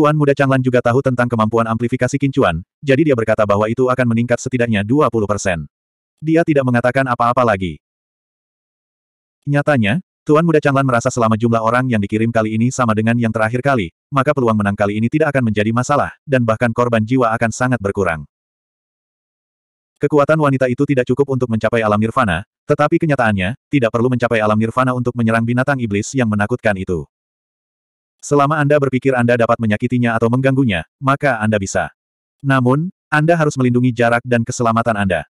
Tuan Muda Changlan juga tahu tentang kemampuan amplifikasi kincuan, jadi dia berkata bahwa itu akan meningkat setidaknya 20 persen. Dia tidak mengatakan apa-apa lagi. Nyatanya, Tuan Muda Changlan merasa selama jumlah orang yang dikirim kali ini sama dengan yang terakhir kali, maka peluang menang kali ini tidak akan menjadi masalah, dan bahkan korban jiwa akan sangat berkurang. Kekuatan wanita itu tidak cukup untuk mencapai alam nirvana, tetapi kenyataannya, tidak perlu mencapai alam nirvana untuk menyerang binatang iblis yang menakutkan itu. Selama Anda berpikir Anda dapat menyakitinya atau mengganggunya, maka Anda bisa. Namun, Anda harus melindungi jarak dan keselamatan Anda.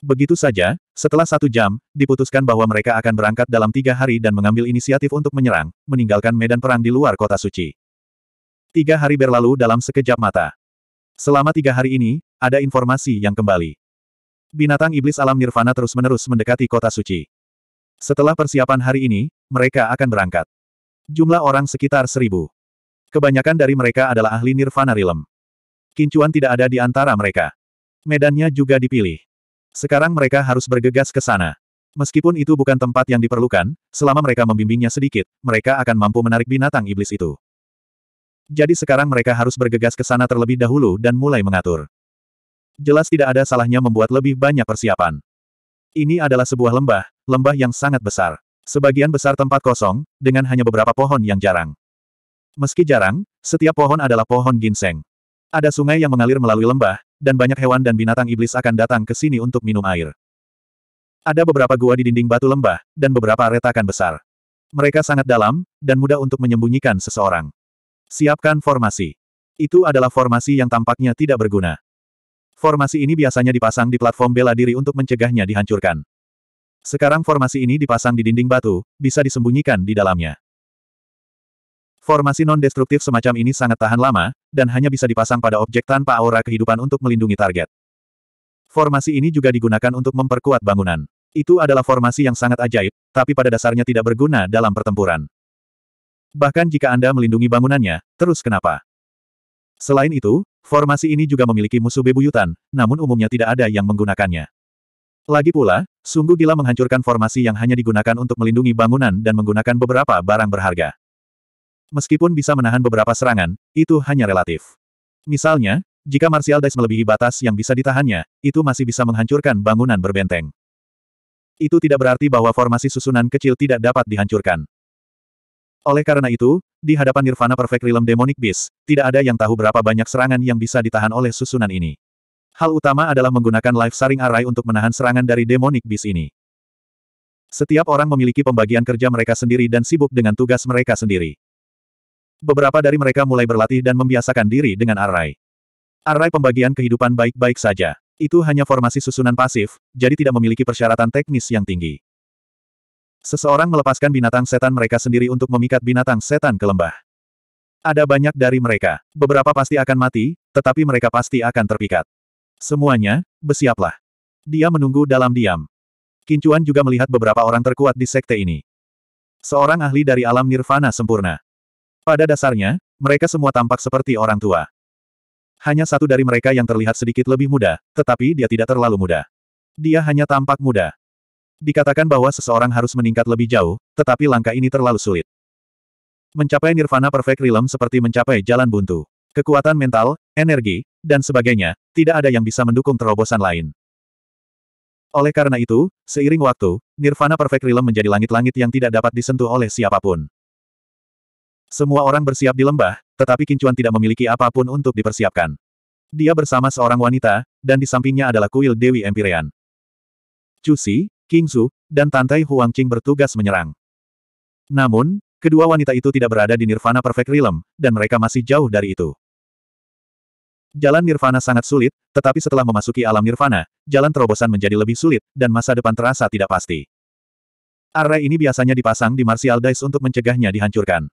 Begitu saja, setelah satu jam, diputuskan bahwa mereka akan berangkat dalam tiga hari dan mengambil inisiatif untuk menyerang, meninggalkan medan perang di luar kota suci. Tiga hari berlalu dalam sekejap mata. Selama tiga hari ini, ada informasi yang kembali. Binatang iblis alam nirvana terus-menerus mendekati kota suci. Setelah persiapan hari ini, mereka akan berangkat. Jumlah orang sekitar seribu. Kebanyakan dari mereka adalah ahli Nirvana rilem. Kincuan tidak ada di antara mereka. Medannya juga dipilih. Sekarang mereka harus bergegas ke sana. Meskipun itu bukan tempat yang diperlukan, selama mereka membimbingnya sedikit, mereka akan mampu menarik binatang iblis itu. Jadi sekarang mereka harus bergegas ke sana terlebih dahulu dan mulai mengatur. Jelas tidak ada salahnya membuat lebih banyak persiapan. Ini adalah sebuah lembah, lembah yang sangat besar. Sebagian besar tempat kosong, dengan hanya beberapa pohon yang jarang. Meski jarang, setiap pohon adalah pohon ginseng. Ada sungai yang mengalir melalui lembah, dan banyak hewan dan binatang iblis akan datang ke sini untuk minum air. Ada beberapa gua di dinding batu lembah, dan beberapa retakan besar. Mereka sangat dalam, dan mudah untuk menyembunyikan seseorang. Siapkan formasi. Itu adalah formasi yang tampaknya tidak berguna. Formasi ini biasanya dipasang di platform bela diri untuk mencegahnya dihancurkan. Sekarang formasi ini dipasang di dinding batu, bisa disembunyikan di dalamnya. Formasi non-destruktif semacam ini sangat tahan lama, dan hanya bisa dipasang pada objek tanpa aura kehidupan untuk melindungi target. Formasi ini juga digunakan untuk memperkuat bangunan. Itu adalah formasi yang sangat ajaib, tapi pada dasarnya tidak berguna dalam pertempuran. Bahkan jika Anda melindungi bangunannya, terus kenapa? Selain itu, formasi ini juga memiliki musuh bebuyutan, namun umumnya tidak ada yang menggunakannya. Lagi pula, sungguh gila menghancurkan formasi yang hanya digunakan untuk melindungi bangunan dan menggunakan beberapa barang berharga. Meskipun bisa menahan beberapa serangan, itu hanya relatif. Misalnya, jika Martial Dice melebihi batas yang bisa ditahannya, itu masih bisa menghancurkan bangunan berbenteng. Itu tidak berarti bahwa formasi susunan kecil tidak dapat dihancurkan. Oleh karena itu, di hadapan Nirvana Perfect Realm Demonic Beast, tidak ada yang tahu berapa banyak serangan yang bisa ditahan oleh susunan ini. Hal utama adalah menggunakan live saring array untuk menahan serangan dari demonic beast ini. Setiap orang memiliki pembagian kerja mereka sendiri dan sibuk dengan tugas mereka sendiri. Beberapa dari mereka mulai berlatih dan membiasakan diri dengan array. Array pembagian kehidupan baik-baik saja. Itu hanya formasi susunan pasif, jadi tidak memiliki persyaratan teknis yang tinggi. Seseorang melepaskan binatang setan mereka sendiri untuk memikat binatang setan ke lembah. Ada banyak dari mereka. Beberapa pasti akan mati, tetapi mereka pasti akan terpikat. Semuanya, bersiaplah. Dia menunggu dalam diam. Kincuan juga melihat beberapa orang terkuat di sekte ini. Seorang ahli dari alam nirvana sempurna. Pada dasarnya, mereka semua tampak seperti orang tua. Hanya satu dari mereka yang terlihat sedikit lebih muda, tetapi dia tidak terlalu muda. Dia hanya tampak muda. Dikatakan bahwa seseorang harus meningkat lebih jauh, tetapi langkah ini terlalu sulit. Mencapai nirvana perfect realm seperti mencapai jalan buntu. Kekuatan mental, energi, dan sebagainya, tidak ada yang bisa mendukung terobosan lain. Oleh karena itu, seiring waktu, Nirvana Perfect Realm menjadi langit-langit yang tidak dapat disentuh oleh siapapun. Semua orang bersiap di lembah, tetapi Kincuan tidak memiliki apapun untuk dipersiapkan. Dia bersama seorang wanita, dan di sampingnya adalah kuil Dewi Empyrean. Empirean. King Su, dan Tantai Huang Qing bertugas menyerang. Namun, kedua wanita itu tidak berada di Nirvana Perfect Realm, dan mereka masih jauh dari itu. Jalan nirvana sangat sulit, tetapi setelah memasuki alam nirvana, jalan terobosan menjadi lebih sulit, dan masa depan terasa tidak pasti. Array ini biasanya dipasang di martial dice untuk mencegahnya dihancurkan.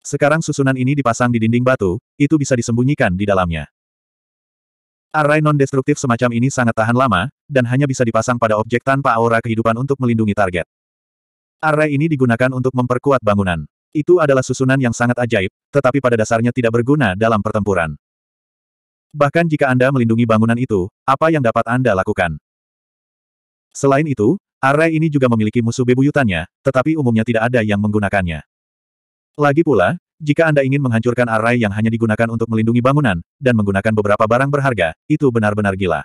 Sekarang susunan ini dipasang di dinding batu, itu bisa disembunyikan di dalamnya. Array non-destruktif semacam ini sangat tahan lama, dan hanya bisa dipasang pada objek tanpa aura kehidupan untuk melindungi target. Array ini digunakan untuk memperkuat bangunan. Itu adalah susunan yang sangat ajaib, tetapi pada dasarnya tidak berguna dalam pertempuran. Bahkan jika Anda melindungi bangunan itu, apa yang dapat Anda lakukan? Selain itu, Array ini juga memiliki musuh bebuyutannya, tetapi umumnya tidak ada yang menggunakannya. Lagi pula, jika Anda ingin menghancurkan array yang hanya digunakan untuk melindungi bangunan, dan menggunakan beberapa barang berharga, itu benar-benar gila.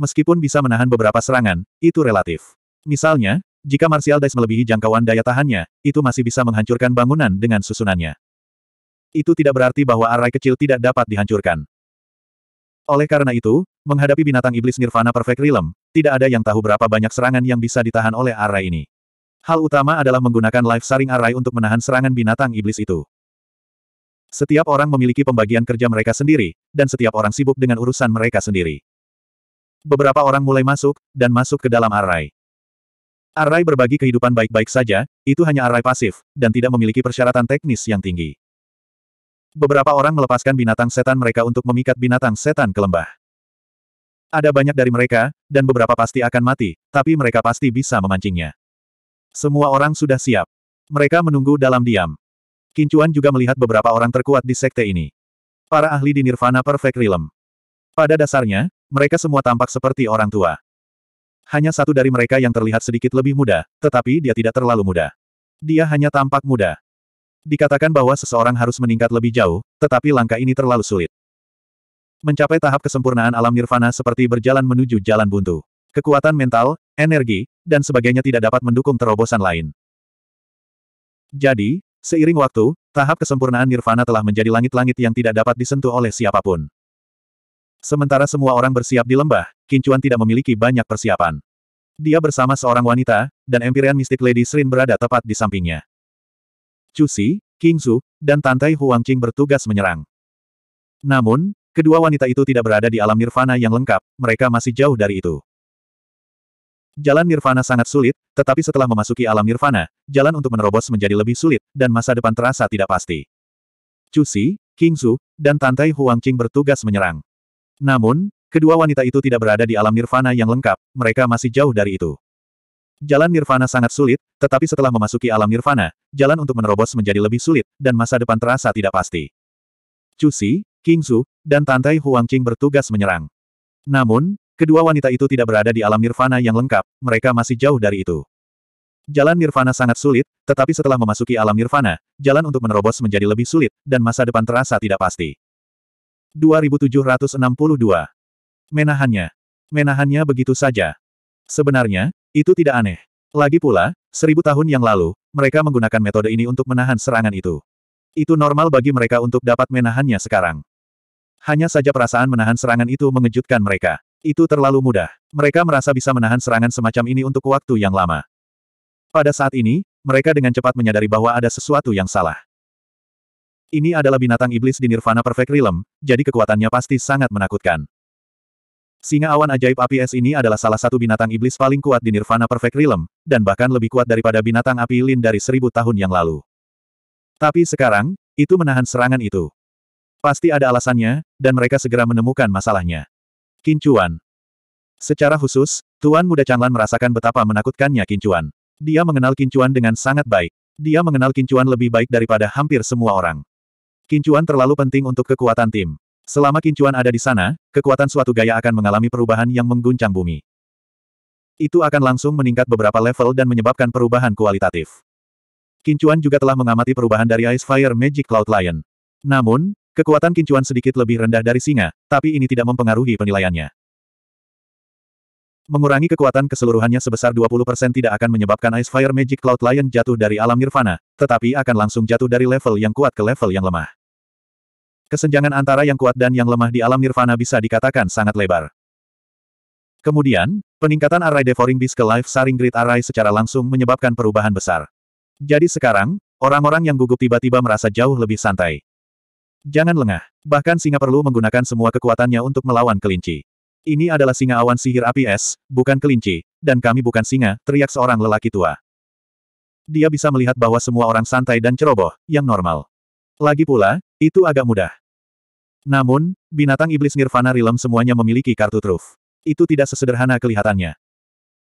Meskipun bisa menahan beberapa serangan, itu relatif. Misalnya, jika Martial Dice melebihi jangkauan daya tahannya, itu masih bisa menghancurkan bangunan dengan susunannya. Itu tidak berarti bahwa array kecil tidak dapat dihancurkan. Oleh karena itu, menghadapi binatang iblis Nirvana Perfect Realm, tidak ada yang tahu berapa banyak serangan yang bisa ditahan oleh arai ini. Hal utama adalah menggunakan life saring arai untuk menahan serangan binatang iblis itu. Setiap orang memiliki pembagian kerja mereka sendiri, dan setiap orang sibuk dengan urusan mereka sendiri. Beberapa orang mulai masuk, dan masuk ke dalam arai. Arai berbagi kehidupan baik-baik saja, itu hanya arai pasif, dan tidak memiliki persyaratan teknis yang tinggi. Beberapa orang melepaskan binatang setan mereka untuk memikat binatang setan ke lembah. Ada banyak dari mereka, dan beberapa pasti akan mati, tapi mereka pasti bisa memancingnya. Semua orang sudah siap. Mereka menunggu dalam diam. Kincuan juga melihat beberapa orang terkuat di sekte ini. Para ahli di Nirvana Perfect Realm. Pada dasarnya, mereka semua tampak seperti orang tua. Hanya satu dari mereka yang terlihat sedikit lebih muda, tetapi dia tidak terlalu muda. Dia hanya tampak muda. Dikatakan bahwa seseorang harus meningkat lebih jauh, tetapi langkah ini terlalu sulit. Mencapai tahap kesempurnaan alam nirvana seperti berjalan menuju jalan buntu. Kekuatan mental, energi, dan sebagainya tidak dapat mendukung terobosan lain. Jadi, seiring waktu, tahap kesempurnaan nirvana telah menjadi langit-langit yang tidak dapat disentuh oleh siapapun. Sementara semua orang bersiap di lembah, Kincuan tidak memiliki banyak persiapan. Dia bersama seorang wanita, dan Empyrean Mystic Lady Srin berada tepat di sampingnya. Cusi, King Zhu, dan Tantai Qing bertugas menyerang. Namun, kedua wanita itu tidak berada di alam nirvana yang lengkap, mereka masih jauh dari itu. Jalan nirvana sangat sulit, tetapi setelah memasuki alam nirvana, jalan untuk menerobos menjadi lebih sulit, dan masa depan terasa tidak pasti. Cusi, King Zhu, dan Tantai Qing bertugas menyerang. Namun, kedua wanita itu tidak berada di alam nirvana yang lengkap, mereka masih jauh dari itu. Jalan nirvana sangat sulit, tetapi setelah memasuki alam nirvana, jalan untuk menerobos menjadi lebih sulit, dan masa depan terasa tidak pasti. King Su, dan Tantai Huang Qing bertugas menyerang. Namun, kedua wanita itu tidak berada di alam nirvana yang lengkap, mereka masih jauh dari itu. Jalan nirvana sangat sulit, tetapi setelah memasuki alam nirvana, jalan untuk menerobos menjadi lebih sulit, dan masa depan terasa tidak pasti. 2762. Menahannya. Menahannya begitu saja. Sebenarnya, itu tidak aneh. Lagi pula, seribu tahun yang lalu, mereka menggunakan metode ini untuk menahan serangan itu. Itu normal bagi mereka untuk dapat menahannya sekarang. Hanya saja perasaan menahan serangan itu mengejutkan mereka. Itu terlalu mudah. Mereka merasa bisa menahan serangan semacam ini untuk waktu yang lama. Pada saat ini, mereka dengan cepat menyadari bahwa ada sesuatu yang salah. Ini adalah binatang iblis di Nirvana Perfect Realm, jadi kekuatannya pasti sangat menakutkan. Singa awan ajaib api es ini adalah salah satu binatang iblis paling kuat di Nirvana Perfect Realm, dan bahkan lebih kuat daripada binatang api lin dari seribu tahun yang lalu. Tapi sekarang, itu menahan serangan itu. Pasti ada alasannya, dan mereka segera menemukan masalahnya. Kincuan. Secara khusus, Tuan Muda Changlan merasakan betapa menakutkannya Kincuan. Dia mengenal Kincuan dengan sangat baik. Dia mengenal Kincuan lebih baik daripada hampir semua orang. Kincuan terlalu penting untuk kekuatan tim. Selama Kincuan ada di sana, kekuatan suatu gaya akan mengalami perubahan yang mengguncang bumi. Itu akan langsung meningkat beberapa level dan menyebabkan perubahan kualitatif. Kincuan juga telah mengamati perubahan dari Ice Fire Magic Cloud Lion. Namun, kekuatan Kincuan sedikit lebih rendah dari singa, tapi ini tidak mempengaruhi penilaiannya. Mengurangi kekuatan keseluruhannya sebesar 20% tidak akan menyebabkan Ice Fire Magic Cloud Lion jatuh dari alam nirvana, tetapi akan langsung jatuh dari level yang kuat ke level yang lemah. Kesenjangan antara yang kuat dan yang lemah di alam nirvana bisa dikatakan sangat lebar. Kemudian, peningkatan array devouring beast ke life saring grid array secara langsung menyebabkan perubahan besar. Jadi sekarang, orang-orang yang gugup tiba-tiba merasa jauh lebih santai. Jangan lengah. Bahkan singa perlu menggunakan semua kekuatannya untuk melawan kelinci. Ini adalah singa awan sihir api es, bukan kelinci, dan kami bukan singa, teriak seorang lelaki tua. Dia bisa melihat bahwa semua orang santai dan ceroboh, yang normal. Lagi pula, itu agak mudah. Namun, binatang iblis Nirvana Realm semuanya memiliki kartu truf. Itu tidak sesederhana kelihatannya.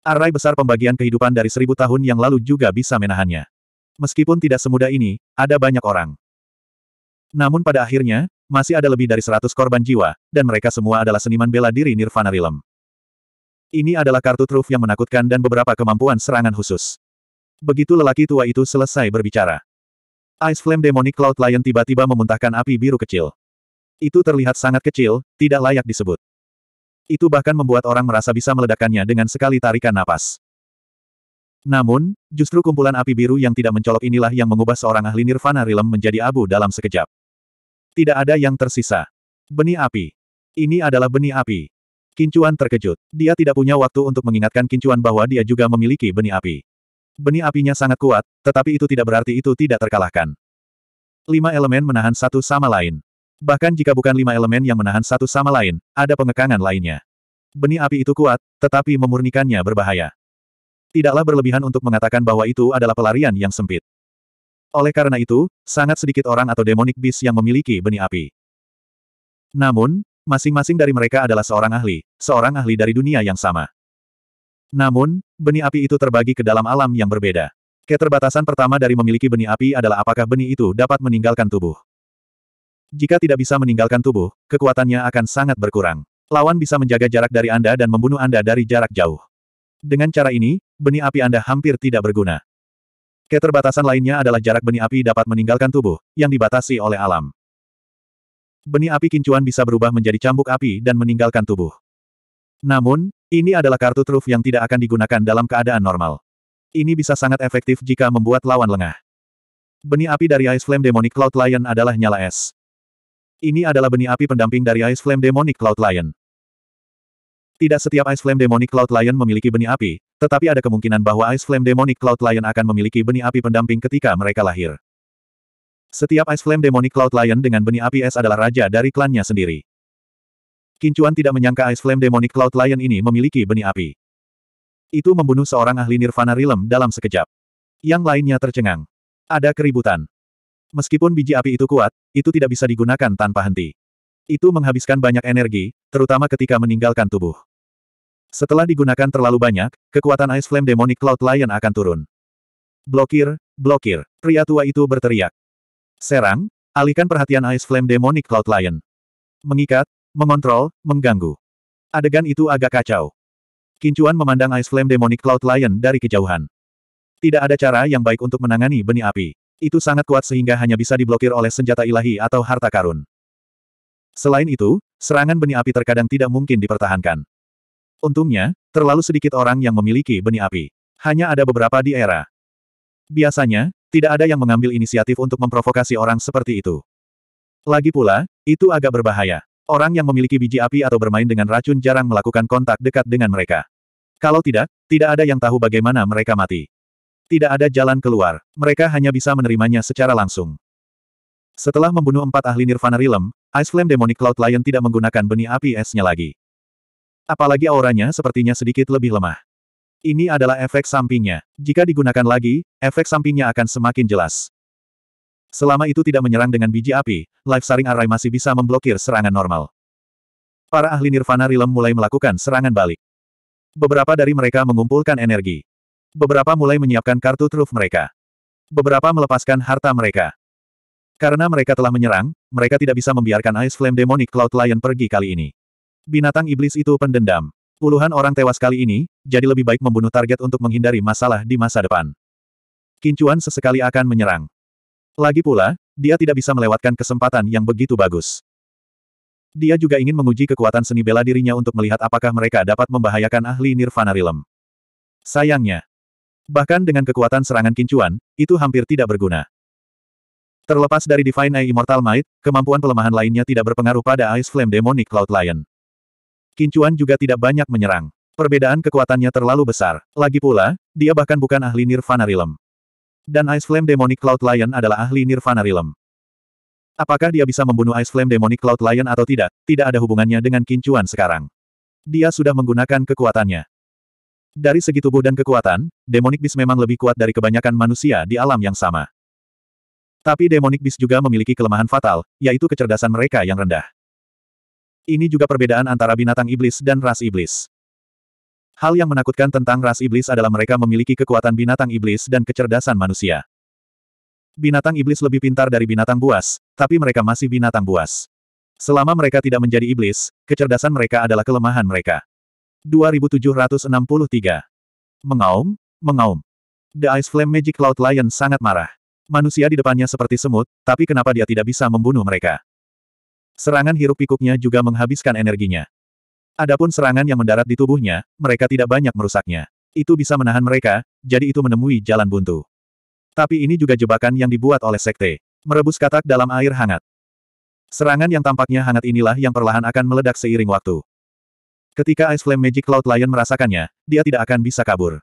Array besar pembagian kehidupan dari seribu tahun yang lalu juga bisa menahannya. Meskipun tidak semudah ini, ada banyak orang. Namun pada akhirnya, masih ada lebih dari seratus korban jiwa, dan mereka semua adalah seniman bela diri Nirvana Realm. Ini adalah kartu truf yang menakutkan dan beberapa kemampuan serangan khusus. Begitu lelaki tua itu selesai berbicara. Ice Flame Demonic Cloud Lion tiba-tiba memuntahkan api biru kecil. Itu terlihat sangat kecil, tidak layak disebut. Itu bahkan membuat orang merasa bisa meledakkannya dengan sekali tarikan napas. Namun, justru kumpulan api biru yang tidak mencolok inilah yang mengubah seorang ahli nirvana rilem menjadi abu dalam sekejap. Tidak ada yang tersisa. Benih api. Ini adalah benih api. Kincuan terkejut. Dia tidak punya waktu untuk mengingatkan Kincuan bahwa dia juga memiliki benih api. Benih apinya sangat kuat, tetapi itu tidak berarti itu tidak terkalahkan. Lima elemen menahan satu sama lain. Bahkan jika bukan lima elemen yang menahan satu sama lain, ada pengekangan lainnya. Benih api itu kuat, tetapi memurnikannya berbahaya. Tidaklah berlebihan untuk mengatakan bahwa itu adalah pelarian yang sempit. Oleh karena itu, sangat sedikit orang atau demonic beast yang memiliki benih api. Namun, masing-masing dari mereka adalah seorang ahli, seorang ahli dari dunia yang sama. Namun, benih api itu terbagi ke dalam alam yang berbeda. Keterbatasan pertama dari memiliki benih api adalah apakah benih itu dapat meninggalkan tubuh. Jika tidak bisa meninggalkan tubuh, kekuatannya akan sangat berkurang. Lawan bisa menjaga jarak dari Anda dan membunuh Anda dari jarak jauh. Dengan cara ini, benih api Anda hampir tidak berguna. Keterbatasan lainnya adalah jarak benih api dapat meninggalkan tubuh, yang dibatasi oleh alam. Benih api kincuan bisa berubah menjadi cambuk api dan meninggalkan tubuh. Namun, ini adalah kartu truf yang tidak akan digunakan dalam keadaan normal. Ini bisa sangat efektif jika membuat lawan lengah. Benih api dari Ice Flame Demonic Cloud Lion adalah nyala es. Ini adalah benih api pendamping dari Ice Flame Demonic Cloud Lion. Tidak setiap Ice Flame Demonic Cloud Lion memiliki benih api, tetapi ada kemungkinan bahwa Ice Flame Demonic Cloud Lion akan memiliki benih api pendamping ketika mereka lahir. Setiap Ice Flame Demonic Cloud Lion dengan benih api es adalah raja dari klannya sendiri. Kincuan tidak menyangka Ice Flame Demonic Cloud Lion ini memiliki benih api. Itu membunuh seorang ahli Nirvana Realm dalam sekejap. Yang lainnya tercengang. Ada keributan. Meskipun biji api itu kuat, itu tidak bisa digunakan tanpa henti. Itu menghabiskan banyak energi, terutama ketika meninggalkan tubuh. Setelah digunakan terlalu banyak, kekuatan Ice Flame Demonic Cloud Lion akan turun. Blokir, blokir, pria tua itu berteriak. Serang, alihkan perhatian Ice Flame Demonic Cloud Lion. Mengikat, mengontrol, mengganggu. Adegan itu agak kacau. Kincuan memandang Ice Flame Demonic Cloud Lion dari kejauhan. Tidak ada cara yang baik untuk menangani benih api. Itu sangat kuat sehingga hanya bisa diblokir oleh senjata ilahi atau harta karun. Selain itu, serangan benih api terkadang tidak mungkin dipertahankan. Untungnya, terlalu sedikit orang yang memiliki benih api. Hanya ada beberapa di era. Biasanya, tidak ada yang mengambil inisiatif untuk memprovokasi orang seperti itu. Lagi pula, itu agak berbahaya. Orang yang memiliki biji api atau bermain dengan racun jarang melakukan kontak dekat dengan mereka. Kalau tidak, tidak ada yang tahu bagaimana mereka mati. Tidak ada jalan keluar, mereka hanya bisa menerimanya secara langsung. Setelah membunuh empat ahli Nirvana Realm, Ice Flame Demonic Cloud Lion tidak menggunakan benih api esnya lagi. Apalagi auranya sepertinya sedikit lebih lemah. Ini adalah efek sampingnya. Jika digunakan lagi, efek sampingnya akan semakin jelas. Selama itu tidak menyerang dengan biji api, Life Saring Array masih bisa memblokir serangan normal. Para ahli Nirvana Realm mulai melakukan serangan balik. Beberapa dari mereka mengumpulkan energi. Beberapa mulai menyiapkan kartu truf mereka. Beberapa melepaskan harta mereka. Karena mereka telah menyerang, mereka tidak bisa membiarkan Ice Flame Demonic Cloud Lion pergi kali ini. Binatang iblis itu pendendam. Puluhan orang tewas kali ini, jadi lebih baik membunuh target untuk menghindari masalah di masa depan. Kincuan sesekali akan menyerang. Lagi pula, dia tidak bisa melewatkan kesempatan yang begitu bagus. Dia juga ingin menguji kekuatan seni bela dirinya untuk melihat apakah mereka dapat membahayakan ahli Nirvana Realm. Sayangnya, Bahkan dengan kekuatan serangan kincuan, itu hampir tidak berguna. Terlepas dari Divine Eye Immortal Might, kemampuan pelemahan lainnya tidak berpengaruh pada Ice Flame Demonic Cloud Lion. Kincuan juga tidak banyak menyerang. Perbedaan kekuatannya terlalu besar. Lagi pula, dia bahkan bukan ahli Nirvana Realm. Dan Ice Flame Demonic Cloud Lion adalah ahli Nirvana Realm. Apakah dia bisa membunuh Ice Flame Demonic Cloud Lion atau tidak, tidak ada hubungannya dengan Kincuan sekarang. Dia sudah menggunakan kekuatannya. Dari segi tubuh dan kekuatan, Demonic Beast memang lebih kuat dari kebanyakan manusia di alam yang sama. Tapi Demonic Beast juga memiliki kelemahan fatal, yaitu kecerdasan mereka yang rendah. Ini juga perbedaan antara binatang iblis dan ras iblis. Hal yang menakutkan tentang ras iblis adalah mereka memiliki kekuatan binatang iblis dan kecerdasan manusia. Binatang iblis lebih pintar dari binatang buas, tapi mereka masih binatang buas. Selama mereka tidak menjadi iblis, kecerdasan mereka adalah kelemahan mereka. 2763. Mengaum, mengaum. The Ice Flame Magic Cloud Lion sangat marah. Manusia di depannya seperti semut, tapi kenapa dia tidak bisa membunuh mereka? Serangan hirup pikuknya juga menghabiskan energinya. Adapun serangan yang mendarat di tubuhnya, mereka tidak banyak merusaknya. Itu bisa menahan mereka, jadi itu menemui jalan buntu. Tapi ini juga jebakan yang dibuat oleh sekte. Merebus katak dalam air hangat. Serangan yang tampaknya hangat inilah yang perlahan akan meledak seiring waktu. Ketika Ice Flame Magic Cloud Lion merasakannya, dia tidak akan bisa kabur.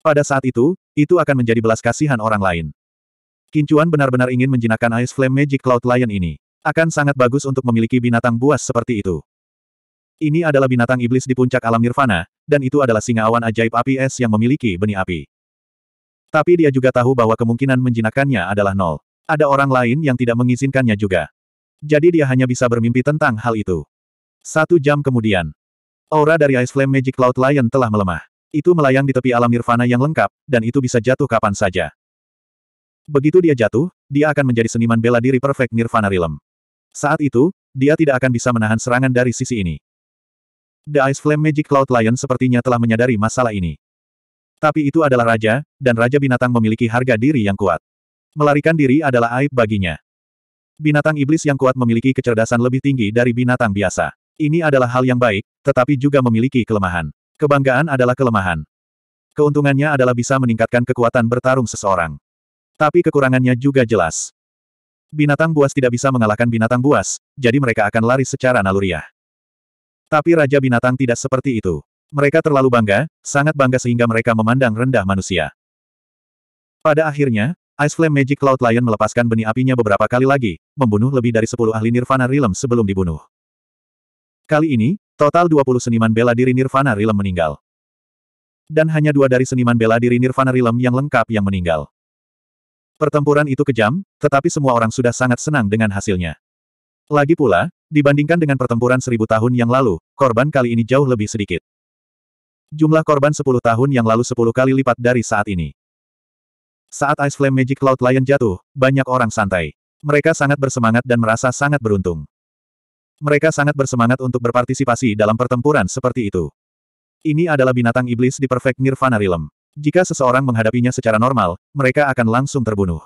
Pada saat itu, itu akan menjadi belas kasihan orang lain. Kincuan benar-benar ingin menjinakkan Ice Flame Magic Cloud Lion ini. Akan sangat bagus untuk memiliki binatang buas seperti itu. Ini adalah binatang iblis di puncak alam nirvana, dan itu adalah singa awan ajaib api es yang memiliki benih api. Tapi dia juga tahu bahwa kemungkinan menjinakkannya adalah nol. Ada orang lain yang tidak mengizinkannya juga. Jadi dia hanya bisa bermimpi tentang hal itu. Satu jam kemudian, Aura dari Ice Flame Magic Cloud Lion telah melemah. Itu melayang di tepi alam nirvana yang lengkap, dan itu bisa jatuh kapan saja. Begitu dia jatuh, dia akan menjadi seniman bela diri perfect Nirvana Realm. Saat itu, dia tidak akan bisa menahan serangan dari sisi ini. The Ice Flame Magic Cloud Lion sepertinya telah menyadari masalah ini. Tapi itu adalah raja, dan raja binatang memiliki harga diri yang kuat. Melarikan diri adalah aib baginya. Binatang iblis yang kuat memiliki kecerdasan lebih tinggi dari binatang biasa. Ini adalah hal yang baik, tetapi juga memiliki kelemahan. Kebanggaan adalah kelemahan. Keuntungannya adalah bisa meningkatkan kekuatan bertarung seseorang. Tapi kekurangannya juga jelas. Binatang buas tidak bisa mengalahkan binatang buas, jadi mereka akan lari secara naluriah. Tapi Raja Binatang tidak seperti itu. Mereka terlalu bangga, sangat bangga sehingga mereka memandang rendah manusia. Pada akhirnya, Ice Flame Magic Cloud Lion melepaskan benih apinya beberapa kali lagi, membunuh lebih dari 10 ahli Nirvana Realm sebelum dibunuh. Kali ini, total 20 seniman bela diri Nirvana Rilem meninggal. Dan hanya dua dari seniman bela diri Nirvana Rilem yang lengkap yang meninggal. Pertempuran itu kejam, tetapi semua orang sudah sangat senang dengan hasilnya. Lagi pula, dibandingkan dengan pertempuran seribu tahun yang lalu, korban kali ini jauh lebih sedikit. Jumlah korban 10 tahun yang lalu 10 kali lipat dari saat ini. Saat Ice Flame Magic Cloud Lion jatuh, banyak orang santai. Mereka sangat bersemangat dan merasa sangat beruntung. Mereka sangat bersemangat untuk berpartisipasi dalam pertempuran seperti itu. Ini adalah binatang iblis di Perfect Nirvana Realm. Jika seseorang menghadapinya secara normal, mereka akan langsung terbunuh.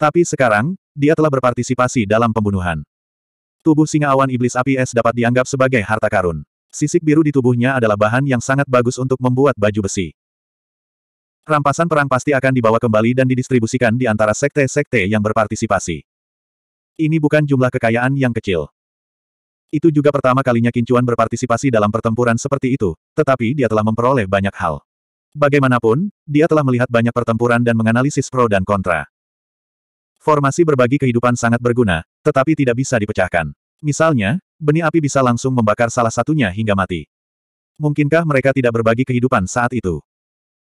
Tapi sekarang, dia telah berpartisipasi dalam pembunuhan. Tubuh singa awan iblis api es dapat dianggap sebagai harta karun. Sisik biru di tubuhnya adalah bahan yang sangat bagus untuk membuat baju besi. Rampasan perang pasti akan dibawa kembali dan didistribusikan di antara sekte-sekte yang berpartisipasi. Ini bukan jumlah kekayaan yang kecil. Itu juga pertama kalinya Kincuan berpartisipasi dalam pertempuran seperti itu, tetapi dia telah memperoleh banyak hal. Bagaimanapun, dia telah melihat banyak pertempuran dan menganalisis pro dan kontra. Formasi berbagi kehidupan sangat berguna, tetapi tidak bisa dipecahkan. Misalnya, benih api bisa langsung membakar salah satunya hingga mati. Mungkinkah mereka tidak berbagi kehidupan saat itu?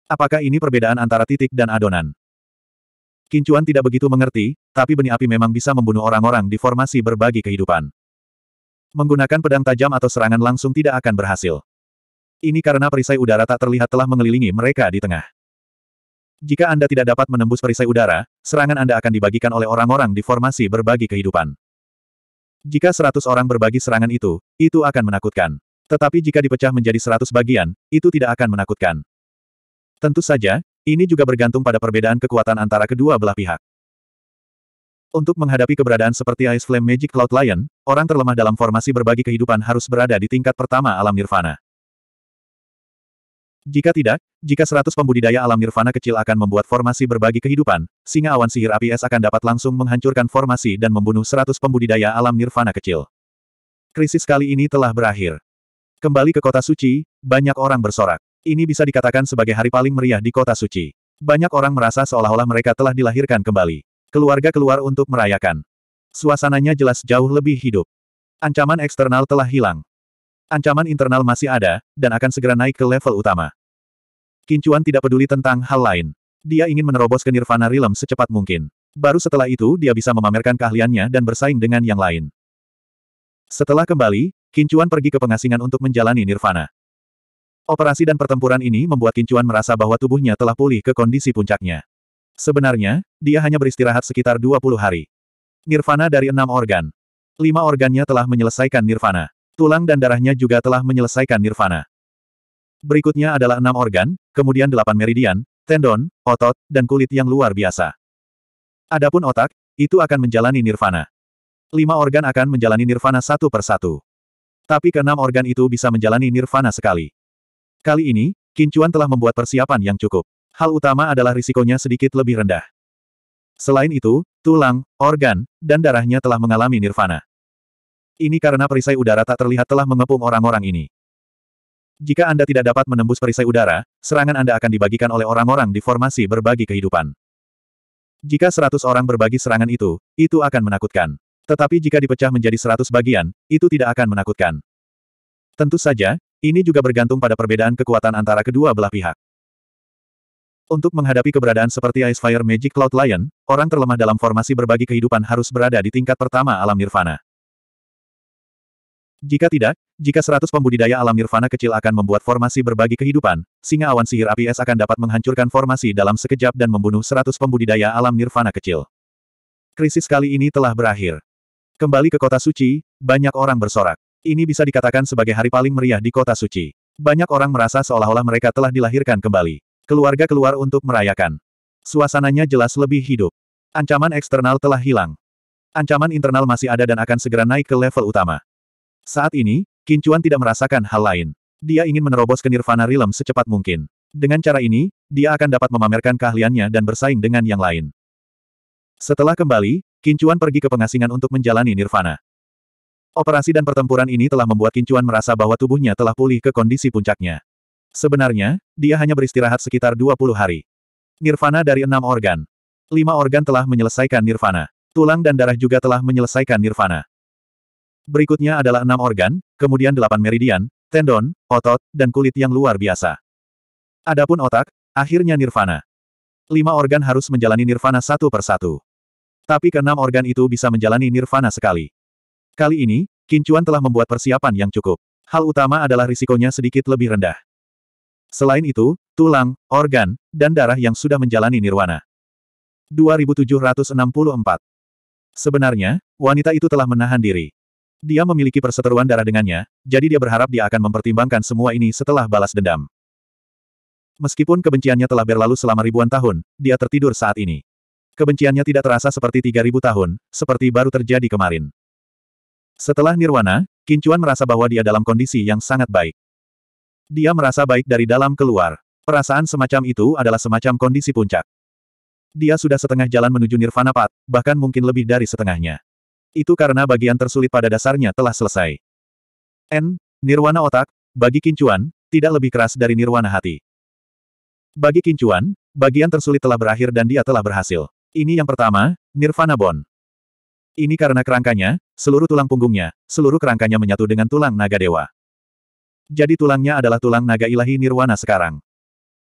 Apakah ini perbedaan antara titik dan adonan? Kincuan tidak begitu mengerti, tapi benih api memang bisa membunuh orang-orang di formasi berbagi kehidupan. Menggunakan pedang tajam atau serangan langsung tidak akan berhasil. Ini karena perisai udara tak terlihat telah mengelilingi mereka di tengah. Jika Anda tidak dapat menembus perisai udara, serangan Anda akan dibagikan oleh orang-orang di formasi berbagi kehidupan. Jika seratus orang berbagi serangan itu, itu akan menakutkan. Tetapi jika dipecah menjadi seratus bagian, itu tidak akan menakutkan. Tentu saja, ini juga bergantung pada perbedaan kekuatan antara kedua belah pihak. Untuk menghadapi keberadaan seperti Ice Flame Magic Cloud Lion, orang terlemah dalam formasi berbagi kehidupan harus berada di tingkat pertama alam nirvana. Jika tidak, jika 100 pembudidaya alam nirvana kecil akan membuat formasi berbagi kehidupan, singa awan sihir api es akan dapat langsung menghancurkan formasi dan membunuh 100 pembudidaya alam nirvana kecil. Krisis kali ini telah berakhir. Kembali ke kota suci, banyak orang bersorak. Ini bisa dikatakan sebagai hari paling meriah di kota suci. Banyak orang merasa seolah-olah mereka telah dilahirkan kembali. Keluarga keluar untuk merayakan. Suasananya jelas jauh lebih hidup. Ancaman eksternal telah hilang. Ancaman internal masih ada, dan akan segera naik ke level utama. Kincuan tidak peduli tentang hal lain. Dia ingin menerobos ke Nirvana Realm secepat mungkin. Baru setelah itu dia bisa memamerkan keahliannya dan bersaing dengan yang lain. Setelah kembali, Kincuan pergi ke pengasingan untuk menjalani Nirvana. Operasi dan pertempuran ini membuat Kincuan merasa bahwa tubuhnya telah pulih ke kondisi puncaknya. Sebenarnya, dia hanya beristirahat sekitar 20 hari. Nirvana dari enam organ. Lima organnya telah menyelesaikan nirvana. Tulang dan darahnya juga telah menyelesaikan nirvana. Berikutnya adalah enam organ, kemudian delapan meridian, tendon, otot, dan kulit yang luar biasa. Adapun otak, itu akan menjalani nirvana. Lima organ akan menjalani nirvana satu per satu. Tapi keenam organ itu bisa menjalani nirvana sekali. Kali ini, Kincuan telah membuat persiapan yang cukup hal utama adalah risikonya sedikit lebih rendah. Selain itu, tulang, organ, dan darahnya telah mengalami nirvana. Ini karena perisai udara tak terlihat telah mengepung orang-orang ini. Jika Anda tidak dapat menembus perisai udara, serangan Anda akan dibagikan oleh orang-orang di formasi berbagi kehidupan. Jika seratus orang berbagi serangan itu, itu akan menakutkan. Tetapi jika dipecah menjadi seratus bagian, itu tidak akan menakutkan. Tentu saja, ini juga bergantung pada perbedaan kekuatan antara kedua belah pihak. Untuk menghadapi keberadaan seperti Ice Fire Magic Cloud Lion, orang terlemah dalam formasi berbagi kehidupan harus berada di tingkat pertama alam nirvana. Jika tidak, jika 100 pembudidaya alam nirvana kecil akan membuat formasi berbagi kehidupan, singa awan sihir api es akan dapat menghancurkan formasi dalam sekejap dan membunuh 100 pembudidaya alam nirvana kecil. Krisis kali ini telah berakhir. Kembali ke kota suci, banyak orang bersorak. Ini bisa dikatakan sebagai hari paling meriah di kota suci. Banyak orang merasa seolah-olah mereka telah dilahirkan kembali. Keluarga keluar untuk merayakan. Suasananya jelas lebih hidup. Ancaman eksternal telah hilang. Ancaman internal masih ada dan akan segera naik ke level utama. Saat ini, Kincuan tidak merasakan hal lain. Dia ingin menerobos ke Nirvana Realm secepat mungkin. Dengan cara ini, dia akan dapat memamerkan keahliannya dan bersaing dengan yang lain. Setelah kembali, Kincuan pergi ke pengasingan untuk menjalani Nirvana. Operasi dan pertempuran ini telah membuat Kincuan merasa bahwa tubuhnya telah pulih ke kondisi puncaknya. Sebenarnya, dia hanya beristirahat sekitar 20 hari. Nirvana dari enam organ. Lima organ telah menyelesaikan nirvana. Tulang dan darah juga telah menyelesaikan nirvana. Berikutnya adalah enam organ, kemudian delapan meridian, tendon, otot, dan kulit yang luar biasa. Adapun otak, akhirnya nirvana. Lima organ harus menjalani nirvana satu per satu. Tapi keenam organ itu bisa menjalani nirvana sekali. Kali ini, Kincuan telah membuat persiapan yang cukup. Hal utama adalah risikonya sedikit lebih rendah. Selain itu, tulang, organ, dan darah yang sudah menjalani nirwana. 2764 Sebenarnya, wanita itu telah menahan diri. Dia memiliki perseteruan darah dengannya, jadi dia berharap dia akan mempertimbangkan semua ini setelah balas dendam. Meskipun kebenciannya telah berlalu selama ribuan tahun, dia tertidur saat ini. Kebenciannya tidak terasa seperti 3000 tahun, seperti baru terjadi kemarin. Setelah nirwana, Kincuan merasa bahwa dia dalam kondisi yang sangat baik. Dia merasa baik dari dalam keluar. Perasaan semacam itu adalah semacam kondisi puncak. Dia sudah setengah jalan menuju Nirvana Path, bahkan mungkin lebih dari setengahnya. Itu karena bagian tersulit pada dasarnya telah selesai. N. Nirwana otak, bagi kincuan, tidak lebih keras dari nirwana hati. Bagi kincuan, bagian tersulit telah berakhir dan dia telah berhasil. Ini yang pertama, Nirvana bon. Ini karena kerangkanya, seluruh tulang punggungnya, seluruh kerangkanya menyatu dengan tulang naga dewa jadi tulangnya adalah tulang naga ilahi nirwana sekarang.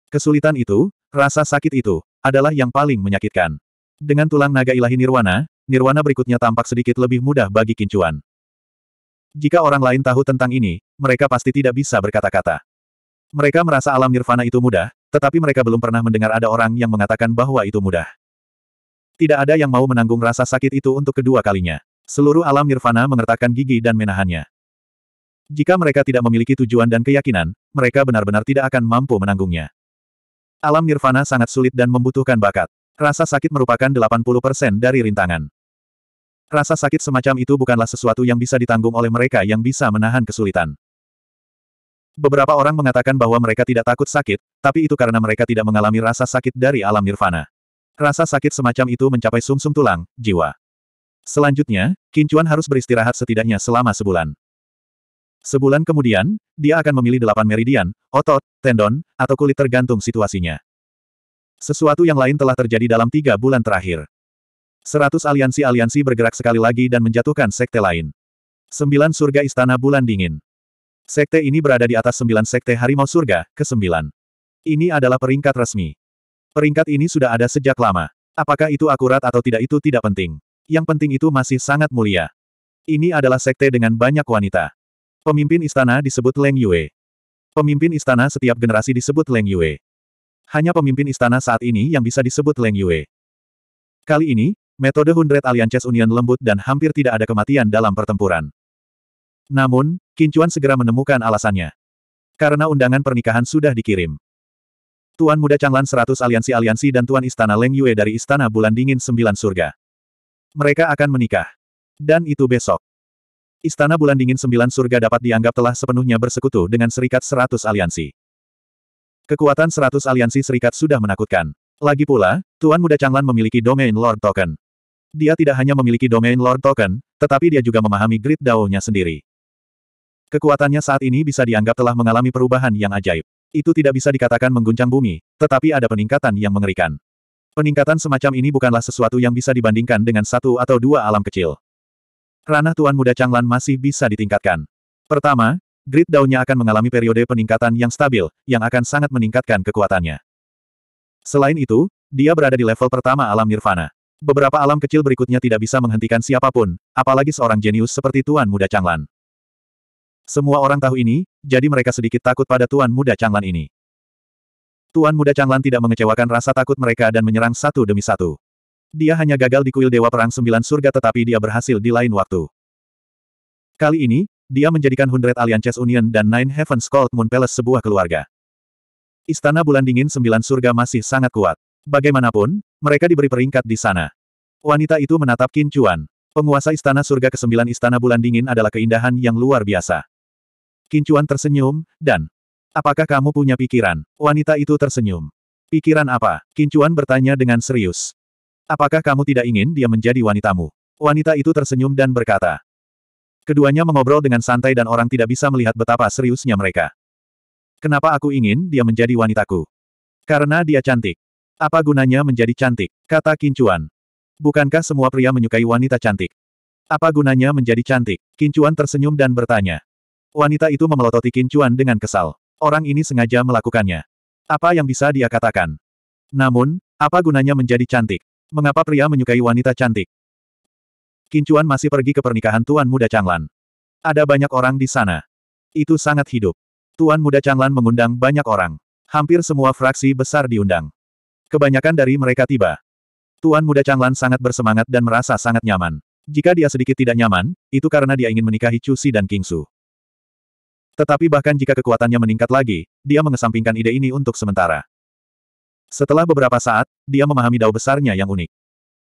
Kesulitan itu, rasa sakit itu, adalah yang paling menyakitkan. Dengan tulang naga ilahi nirwana, nirwana berikutnya tampak sedikit lebih mudah bagi kincuan. Jika orang lain tahu tentang ini, mereka pasti tidak bisa berkata-kata. Mereka merasa alam nirvana itu mudah, tetapi mereka belum pernah mendengar ada orang yang mengatakan bahwa itu mudah. Tidak ada yang mau menanggung rasa sakit itu untuk kedua kalinya. Seluruh alam nirvana mengertakkan gigi dan menahannya. Jika mereka tidak memiliki tujuan dan keyakinan, mereka benar-benar tidak akan mampu menanggungnya. Alam nirvana sangat sulit dan membutuhkan bakat. Rasa sakit merupakan 80% dari rintangan. Rasa sakit semacam itu bukanlah sesuatu yang bisa ditanggung oleh mereka yang bisa menahan kesulitan. Beberapa orang mengatakan bahwa mereka tidak takut sakit, tapi itu karena mereka tidak mengalami rasa sakit dari alam nirvana. Rasa sakit semacam itu mencapai sumsum -sum tulang, jiwa. Selanjutnya, Kincuan harus beristirahat setidaknya selama sebulan. Sebulan kemudian, dia akan memilih delapan meridian, otot, tendon, atau kulit tergantung situasinya. Sesuatu yang lain telah terjadi dalam tiga bulan terakhir. Seratus aliansi-aliansi bergerak sekali lagi dan menjatuhkan sekte lain. Sembilan surga istana bulan dingin. Sekte ini berada di atas sembilan sekte harimau surga, ke sembilan. Ini adalah peringkat resmi. Peringkat ini sudah ada sejak lama. Apakah itu akurat atau tidak itu tidak penting. Yang penting itu masih sangat mulia. Ini adalah sekte dengan banyak wanita. Pemimpin istana disebut Leng Yue. Pemimpin istana setiap generasi disebut Leng Yue. Hanya pemimpin istana saat ini yang bisa disebut Leng Yue. Kali ini, metode Hundred Alliances Union lembut dan hampir tidak ada kematian dalam pertempuran. Namun, Kincuan segera menemukan alasannya. Karena undangan pernikahan sudah dikirim. Tuan Muda Changlan 100 aliansi-aliansi dan Tuan Istana Leng Yue dari Istana Bulan Dingin Sembilan Surga. Mereka akan menikah. Dan itu besok. Istana Bulan Dingin Sembilan Surga dapat dianggap telah sepenuhnya bersekutu dengan Serikat Seratus Aliansi. Kekuatan Seratus Aliansi Serikat sudah menakutkan. Lagi pula, Tuan Muda Changlan memiliki Domain Lord Token. Dia tidak hanya memiliki Domain Lord Token, tetapi dia juga memahami Grid Dao-nya sendiri. Kekuatannya saat ini bisa dianggap telah mengalami perubahan yang ajaib. Itu tidak bisa dikatakan mengguncang bumi, tetapi ada peningkatan yang mengerikan. Peningkatan semacam ini bukanlah sesuatu yang bisa dibandingkan dengan satu atau dua alam kecil ranah Tuan Muda Changlan masih bisa ditingkatkan. Pertama, grid daunnya akan mengalami periode peningkatan yang stabil, yang akan sangat meningkatkan kekuatannya. Selain itu, dia berada di level pertama alam nirvana. Beberapa alam kecil berikutnya tidak bisa menghentikan siapapun, apalagi seorang jenius seperti Tuan Muda Changlan. Semua orang tahu ini, jadi mereka sedikit takut pada Tuan Muda Changlan ini. Tuan Muda Changlan tidak mengecewakan rasa takut mereka dan menyerang satu demi satu. Dia hanya gagal di kuil Dewa Perang Sembilan Surga tetapi dia berhasil di lain waktu. Kali ini, dia menjadikan Hundred Alliances Union dan Nine Heavens Cold Moon Palace sebuah keluarga. Istana Bulan Dingin Sembilan Surga masih sangat kuat. Bagaimanapun, mereka diberi peringkat di sana. Wanita itu menatap Qin Chuan. Penguasa Istana Surga ke-9 Istana Bulan Dingin adalah keindahan yang luar biasa. Qin Chuan tersenyum, dan... Apakah kamu punya pikiran? Wanita itu tersenyum. Pikiran apa? Qin Chuan bertanya dengan serius. Apakah kamu tidak ingin dia menjadi wanitamu? Wanita itu tersenyum dan berkata. Keduanya mengobrol dengan santai dan orang tidak bisa melihat betapa seriusnya mereka. Kenapa aku ingin dia menjadi wanitaku? Karena dia cantik. Apa gunanya menjadi cantik? Kata Kincuan. Bukankah semua pria menyukai wanita cantik? Apa gunanya menjadi cantik? Kincuan tersenyum dan bertanya. Wanita itu memelototi Kincuan dengan kesal. Orang ini sengaja melakukannya. Apa yang bisa dia katakan? Namun, apa gunanya menjadi cantik? Mengapa pria menyukai wanita cantik? Kincuan masih pergi ke pernikahan Tuan Muda Changlan. Ada banyak orang di sana. Itu sangat hidup. Tuan Muda Changlan mengundang banyak orang. Hampir semua fraksi besar diundang. Kebanyakan dari mereka tiba. Tuan Muda Changlan sangat bersemangat dan merasa sangat nyaman. Jika dia sedikit tidak nyaman, itu karena dia ingin menikahi Cusi dan Kingsu. Tetapi bahkan jika kekuatannya meningkat lagi, dia mengesampingkan ide ini untuk sementara. Setelah beberapa saat, dia memahami dao besarnya yang unik.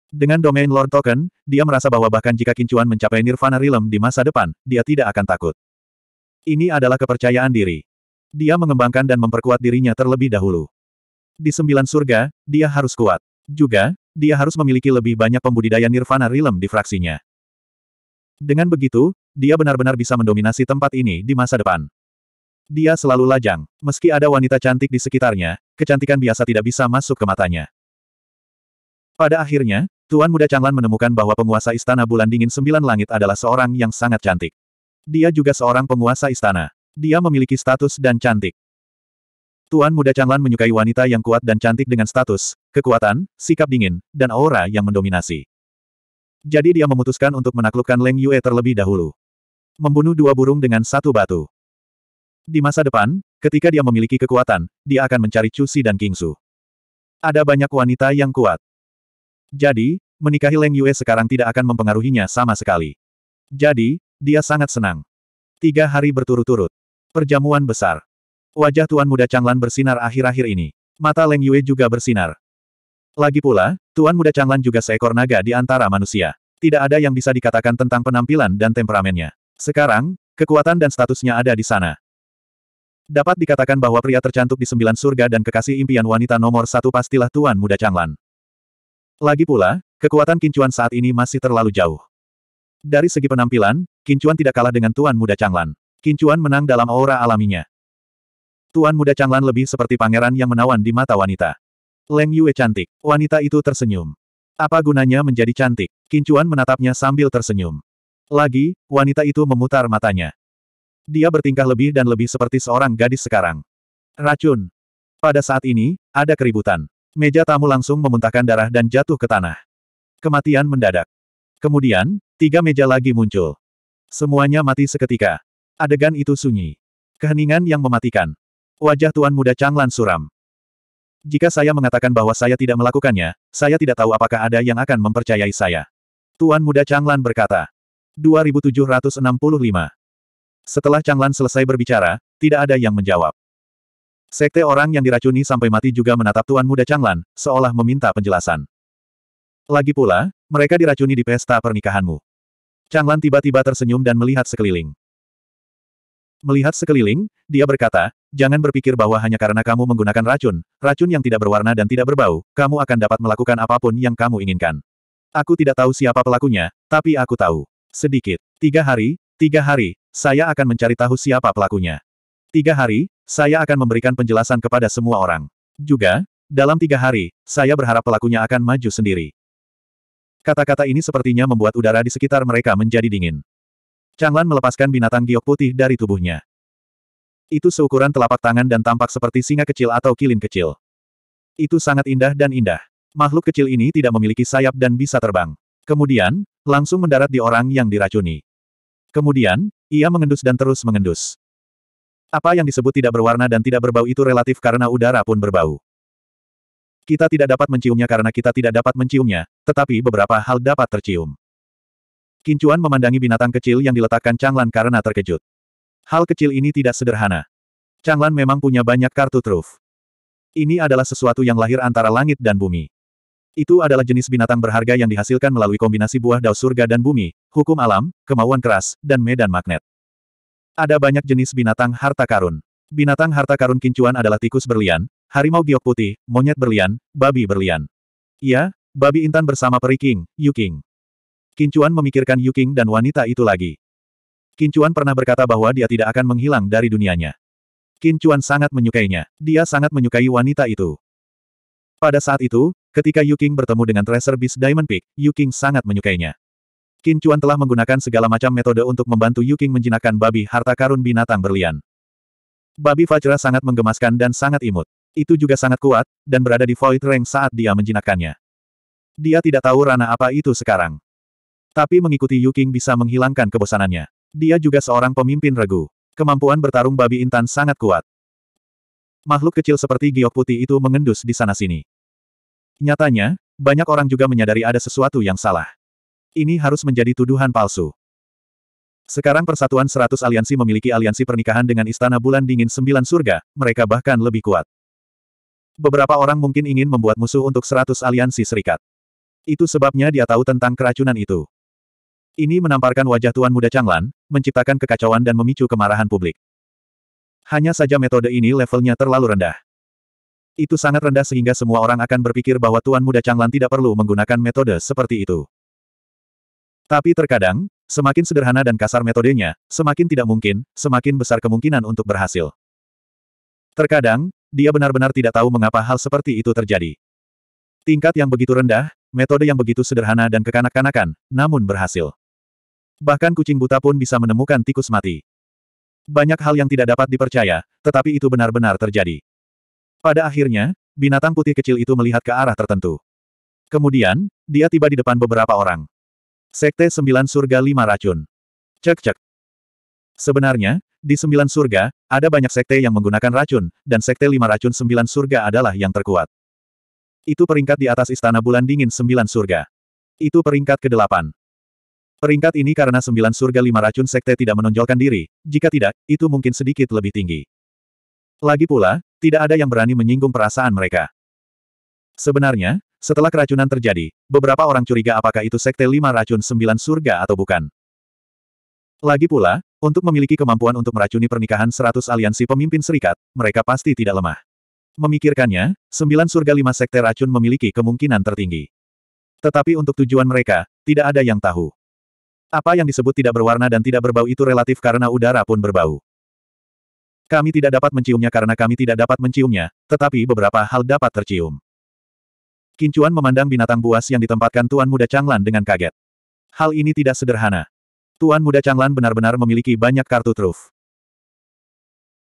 Dengan domain Lord Token, dia merasa bahwa bahkan jika Kincuan mencapai Nirvana Realm di masa depan, dia tidak akan takut. Ini adalah kepercayaan diri. Dia mengembangkan dan memperkuat dirinya terlebih dahulu. Di sembilan surga, dia harus kuat. Juga, dia harus memiliki lebih banyak pembudidaya Nirvana Realm di fraksinya. Dengan begitu, dia benar-benar bisa mendominasi tempat ini di masa depan. Dia selalu lajang. Meski ada wanita cantik di sekitarnya, kecantikan biasa tidak bisa masuk ke matanya. Pada akhirnya, Tuan Muda Changlan menemukan bahwa penguasa Istana Bulan Dingin Sembilan Langit adalah seorang yang sangat cantik. Dia juga seorang penguasa istana. Dia memiliki status dan cantik. Tuan Muda Changlan menyukai wanita yang kuat dan cantik dengan status, kekuatan, sikap dingin, dan aura yang mendominasi. Jadi dia memutuskan untuk menaklukkan Leng Yue terlebih dahulu. Membunuh dua burung dengan satu batu. Di masa depan, ketika dia memiliki kekuatan, dia akan mencari Cusi dan Kingsu. Ada banyak wanita yang kuat. Jadi, menikahi Leng Yue sekarang tidak akan mempengaruhinya sama sekali. Jadi, dia sangat senang. Tiga hari berturut-turut. Perjamuan besar. Wajah Tuan Muda Changlan bersinar akhir-akhir ini. Mata Leng Yue juga bersinar. Lagi pula, Tuan Muda Changlan juga seekor naga di antara manusia. Tidak ada yang bisa dikatakan tentang penampilan dan temperamennya. Sekarang, kekuatan dan statusnya ada di sana. Dapat dikatakan bahwa pria tercantik di sembilan surga dan kekasih impian wanita nomor satu pastilah Tuan Muda Changlan. Lagi pula, kekuatan Kincuan saat ini masih terlalu jauh. Dari segi penampilan, Kincuan tidak kalah dengan Tuan Muda Changlan. Kincuan menang dalam aura alaminya. Tuan Muda Changlan lebih seperti pangeran yang menawan di mata wanita. Leng Yue cantik. Wanita itu tersenyum. Apa gunanya menjadi cantik? Kincuan menatapnya sambil tersenyum. Lagi, wanita itu memutar matanya. Dia bertingkah lebih dan lebih seperti seorang gadis sekarang. Racun. Pada saat ini, ada keributan. Meja tamu langsung memuntahkan darah dan jatuh ke tanah. Kematian mendadak. Kemudian, tiga meja lagi muncul. Semuanya mati seketika. Adegan itu sunyi. Keheningan yang mematikan. Wajah Tuan Muda Changlan suram. Jika saya mengatakan bahwa saya tidak melakukannya, saya tidak tahu apakah ada yang akan mempercayai saya. Tuan Muda Changlan berkata. 2765. Setelah Changlan selesai berbicara, tidak ada yang menjawab. Sekte orang yang diracuni sampai mati juga menatap Tuan Muda Changlan, seolah meminta penjelasan. Lagi pula, mereka diracuni di pesta pernikahanmu. Changlan tiba-tiba tersenyum dan melihat sekeliling. Melihat sekeliling, dia berkata, jangan berpikir bahwa hanya karena kamu menggunakan racun, racun yang tidak berwarna dan tidak berbau, kamu akan dapat melakukan apapun yang kamu inginkan. Aku tidak tahu siapa pelakunya, tapi aku tahu. Sedikit. Tiga hari, Tiga hari, saya akan mencari tahu siapa pelakunya. Tiga hari, saya akan memberikan penjelasan kepada semua orang. Juga, dalam tiga hari, saya berharap pelakunya akan maju sendiri. Kata-kata ini sepertinya membuat udara di sekitar mereka menjadi dingin. Changlan melepaskan binatang giok putih dari tubuhnya. Itu seukuran telapak tangan dan tampak seperti singa kecil atau kilin kecil. Itu sangat indah dan indah. Makhluk kecil ini tidak memiliki sayap dan bisa terbang. Kemudian, langsung mendarat di orang yang diracuni. Kemudian, ia mengendus dan terus mengendus. Apa yang disebut tidak berwarna dan tidak berbau itu relatif karena udara pun berbau. Kita tidak dapat menciumnya karena kita tidak dapat menciumnya, tetapi beberapa hal dapat tercium. Kincuan memandangi binatang kecil yang diletakkan Changlan karena terkejut. Hal kecil ini tidak sederhana. Changlan memang punya banyak kartu truf. Ini adalah sesuatu yang lahir antara langit dan bumi. Itu adalah jenis binatang berharga yang dihasilkan melalui kombinasi buah dao surga dan bumi, hukum alam, kemauan keras, dan medan magnet. Ada banyak jenis binatang harta karun. Binatang harta karun kincuan adalah tikus berlian, harimau giok putih, monyet berlian, babi berlian. Iya, babi intan bersama peri King, Yu King. Kincuan memikirkan Yu King dan wanita itu lagi. Kincuan pernah berkata bahwa dia tidak akan menghilang dari dunianya. Kincuan sangat menyukainya. Dia sangat menyukai wanita itu. Pada saat itu, Ketika Yuking bertemu dengan Tracer Beast Diamond Peak, Yuking sangat menyukainya. Qin Chuan telah menggunakan segala macam metode untuk membantu Yuking menjinakkan babi harta karun binatang berlian. Babi Fajra sangat menggemaskan dan sangat imut. Itu juga sangat kuat, dan berada di Void Rank saat dia menjinakkannya. Dia tidak tahu rana apa itu sekarang. Tapi mengikuti Yuking bisa menghilangkan kebosanannya. Dia juga seorang pemimpin regu. Kemampuan bertarung babi intan sangat kuat. Makhluk kecil seperti giok putih itu mengendus di sana-sini. Nyatanya, banyak orang juga menyadari ada sesuatu yang salah. Ini harus menjadi tuduhan palsu. Sekarang persatuan seratus aliansi memiliki aliansi pernikahan dengan Istana Bulan Dingin Sembilan Surga, mereka bahkan lebih kuat. Beberapa orang mungkin ingin membuat musuh untuk seratus aliansi serikat. Itu sebabnya dia tahu tentang keracunan itu. Ini menamparkan wajah Tuan Muda Changlan, menciptakan kekacauan dan memicu kemarahan publik. Hanya saja metode ini levelnya terlalu rendah. Itu sangat rendah sehingga semua orang akan berpikir bahwa Tuan Muda Changlan tidak perlu menggunakan metode seperti itu. Tapi terkadang, semakin sederhana dan kasar metodenya, semakin tidak mungkin, semakin besar kemungkinan untuk berhasil. Terkadang, dia benar-benar tidak tahu mengapa hal seperti itu terjadi. Tingkat yang begitu rendah, metode yang begitu sederhana dan kekanak-kanakan, namun berhasil. Bahkan kucing buta pun bisa menemukan tikus mati. Banyak hal yang tidak dapat dipercaya, tetapi itu benar-benar terjadi. Pada akhirnya, binatang putih kecil itu melihat ke arah tertentu. Kemudian, dia tiba di depan beberapa orang. Sekte Sembilan Surga Lima Racun. Cek-cek. Sebenarnya, di Sembilan Surga, ada banyak sekte yang menggunakan racun, dan sekte Lima Racun Sembilan Surga adalah yang terkuat. Itu peringkat di atas Istana Bulan Dingin Sembilan Surga. Itu peringkat ke-8. Peringkat ini karena Sembilan Surga Lima Racun Sekte tidak menonjolkan diri, jika tidak, itu mungkin sedikit lebih tinggi. Lagi pula, tidak ada yang berani menyinggung perasaan mereka. Sebenarnya, setelah keracunan terjadi, beberapa orang curiga apakah itu Sekte Lima Racun Sembilan Surga atau bukan. Lagi pula, untuk memiliki kemampuan untuk meracuni pernikahan seratus aliansi pemimpin serikat, mereka pasti tidak lemah. Memikirkannya, sembilan surga lima sekte racun memiliki kemungkinan tertinggi. Tetapi untuk tujuan mereka, tidak ada yang tahu. Apa yang disebut tidak berwarna dan tidak berbau itu relatif karena udara pun berbau. Kami tidak dapat menciumnya karena kami tidak dapat menciumnya, tetapi beberapa hal dapat tercium. Kincuan memandang binatang buas yang ditempatkan Tuan Muda Changlan dengan kaget. Hal ini tidak sederhana. Tuan Muda Changlan benar-benar memiliki banyak kartu truf.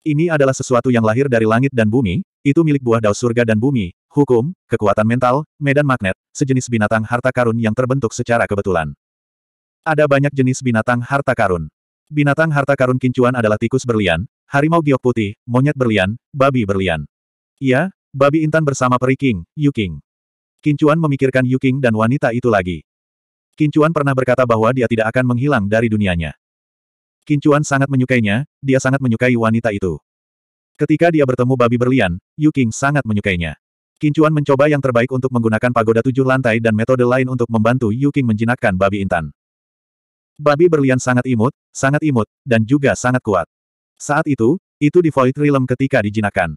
Ini adalah sesuatu yang lahir dari langit dan bumi, itu milik buah daun surga dan bumi, hukum, kekuatan mental, medan magnet, sejenis binatang harta karun yang terbentuk secara kebetulan. Ada banyak jenis binatang harta karun. Binatang harta karun kincuan adalah tikus berlian, harimau giok putih, monyet berlian, babi berlian. Iya, babi intan bersama peri King, Yu King. Kincuan memikirkan Yu King dan wanita itu lagi. Kincuan pernah berkata bahwa dia tidak akan menghilang dari dunianya. Kincuan sangat menyukainya, dia sangat menyukai wanita itu. Ketika dia bertemu babi berlian, Yu King sangat menyukainya. Kincuan mencoba yang terbaik untuk menggunakan pagoda tujuh lantai dan metode lain untuk membantu Yuking menjinakkan babi intan. Babi berlian sangat imut, sangat imut, dan juga sangat kuat. Saat itu, itu di Void Realm ketika dijinakan.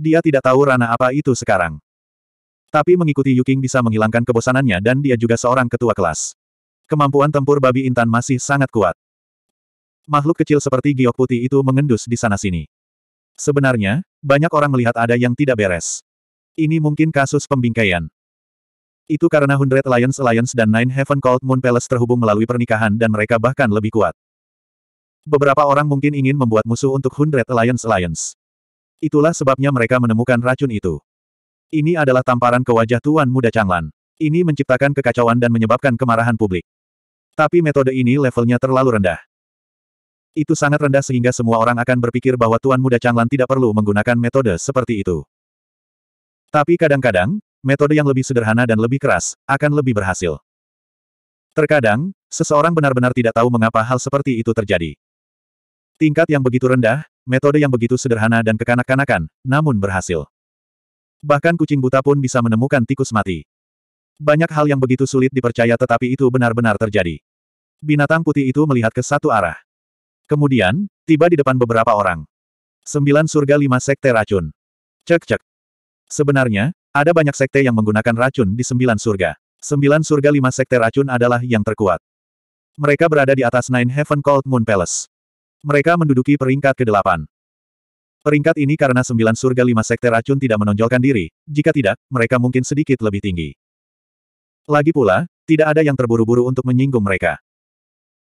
Dia tidak tahu ranah apa itu sekarang. Tapi mengikuti Yuking bisa menghilangkan kebosanannya dan dia juga seorang ketua kelas. Kemampuan tempur babi intan masih sangat kuat. Makhluk kecil seperti giok putih itu mengendus di sana-sini. Sebenarnya, banyak orang melihat ada yang tidak beres. Ini mungkin kasus pembingkaian. Itu karena Hundred Lions Alliance dan Nine Heaven Cold Moon Palace terhubung melalui pernikahan dan mereka bahkan lebih kuat. Beberapa orang mungkin ingin membuat musuh untuk Hundred Lions Alliance. Itulah sebabnya mereka menemukan racun itu. Ini adalah tamparan ke wajah Tuan Muda Changlan. Ini menciptakan kekacauan dan menyebabkan kemarahan publik. Tapi metode ini levelnya terlalu rendah. Itu sangat rendah sehingga semua orang akan berpikir bahwa Tuan Muda Changlan tidak perlu menggunakan metode seperti itu. Tapi kadang-kadang, metode yang lebih sederhana dan lebih keras, akan lebih berhasil. Terkadang, seseorang benar-benar tidak tahu mengapa hal seperti itu terjadi. Tingkat yang begitu rendah, metode yang begitu sederhana dan kekanak-kanakan, namun berhasil. Bahkan kucing buta pun bisa menemukan tikus mati. Banyak hal yang begitu sulit dipercaya tetapi itu benar-benar terjadi. Binatang putih itu melihat ke satu arah. Kemudian, tiba di depan beberapa orang. Sembilan surga lima sekte racun. Cek cek. Sebenarnya, ada banyak sekte yang menggunakan racun di sembilan surga. Sembilan surga lima sekte racun adalah yang terkuat. Mereka berada di atas Nine Heaven Cold Moon Palace. Mereka menduduki peringkat ke-8. Peringkat ini karena sembilan surga lima sekte racun tidak menonjolkan diri, jika tidak, mereka mungkin sedikit lebih tinggi. Lagi pula, tidak ada yang terburu-buru untuk menyinggung mereka.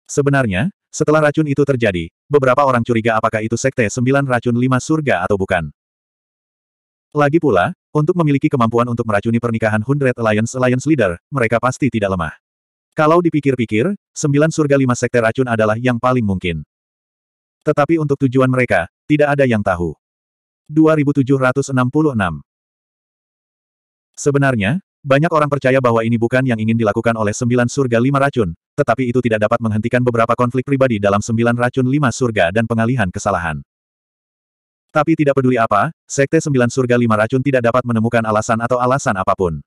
Sebenarnya, setelah racun itu terjadi, beberapa orang curiga apakah itu sekte sembilan racun lima surga atau bukan. Lagi pula, untuk memiliki kemampuan untuk meracuni pernikahan Hundred Alliance Alliance Leader, mereka pasti tidak lemah. Kalau dipikir-pikir, sembilan surga lima sekte racun adalah yang paling mungkin. Tetapi untuk tujuan mereka, tidak ada yang tahu. 2766 Sebenarnya, banyak orang percaya bahwa ini bukan yang ingin dilakukan oleh sembilan surga lima racun, tetapi itu tidak dapat menghentikan beberapa konflik pribadi dalam sembilan racun lima surga dan pengalihan kesalahan. Tapi tidak peduli apa, Sekte Sembilan Surga Lima Racun tidak dapat menemukan alasan atau alasan apapun.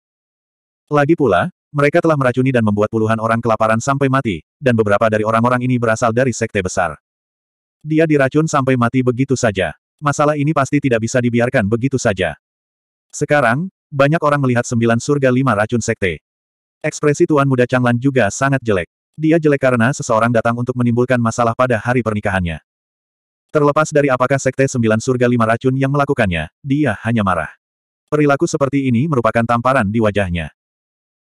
Lagi pula, mereka telah meracuni dan membuat puluhan orang kelaparan sampai mati, dan beberapa dari orang-orang ini berasal dari sekte besar. Dia diracun sampai mati begitu saja. Masalah ini pasti tidak bisa dibiarkan begitu saja. Sekarang, banyak orang melihat sembilan surga lima racun sekte. Ekspresi Tuan Muda Changlan juga sangat jelek. Dia jelek karena seseorang datang untuk menimbulkan masalah pada hari pernikahannya. Terlepas dari apakah Sekte Sembilan Surga Lima Racun yang melakukannya, dia hanya marah. Perilaku seperti ini merupakan tamparan di wajahnya.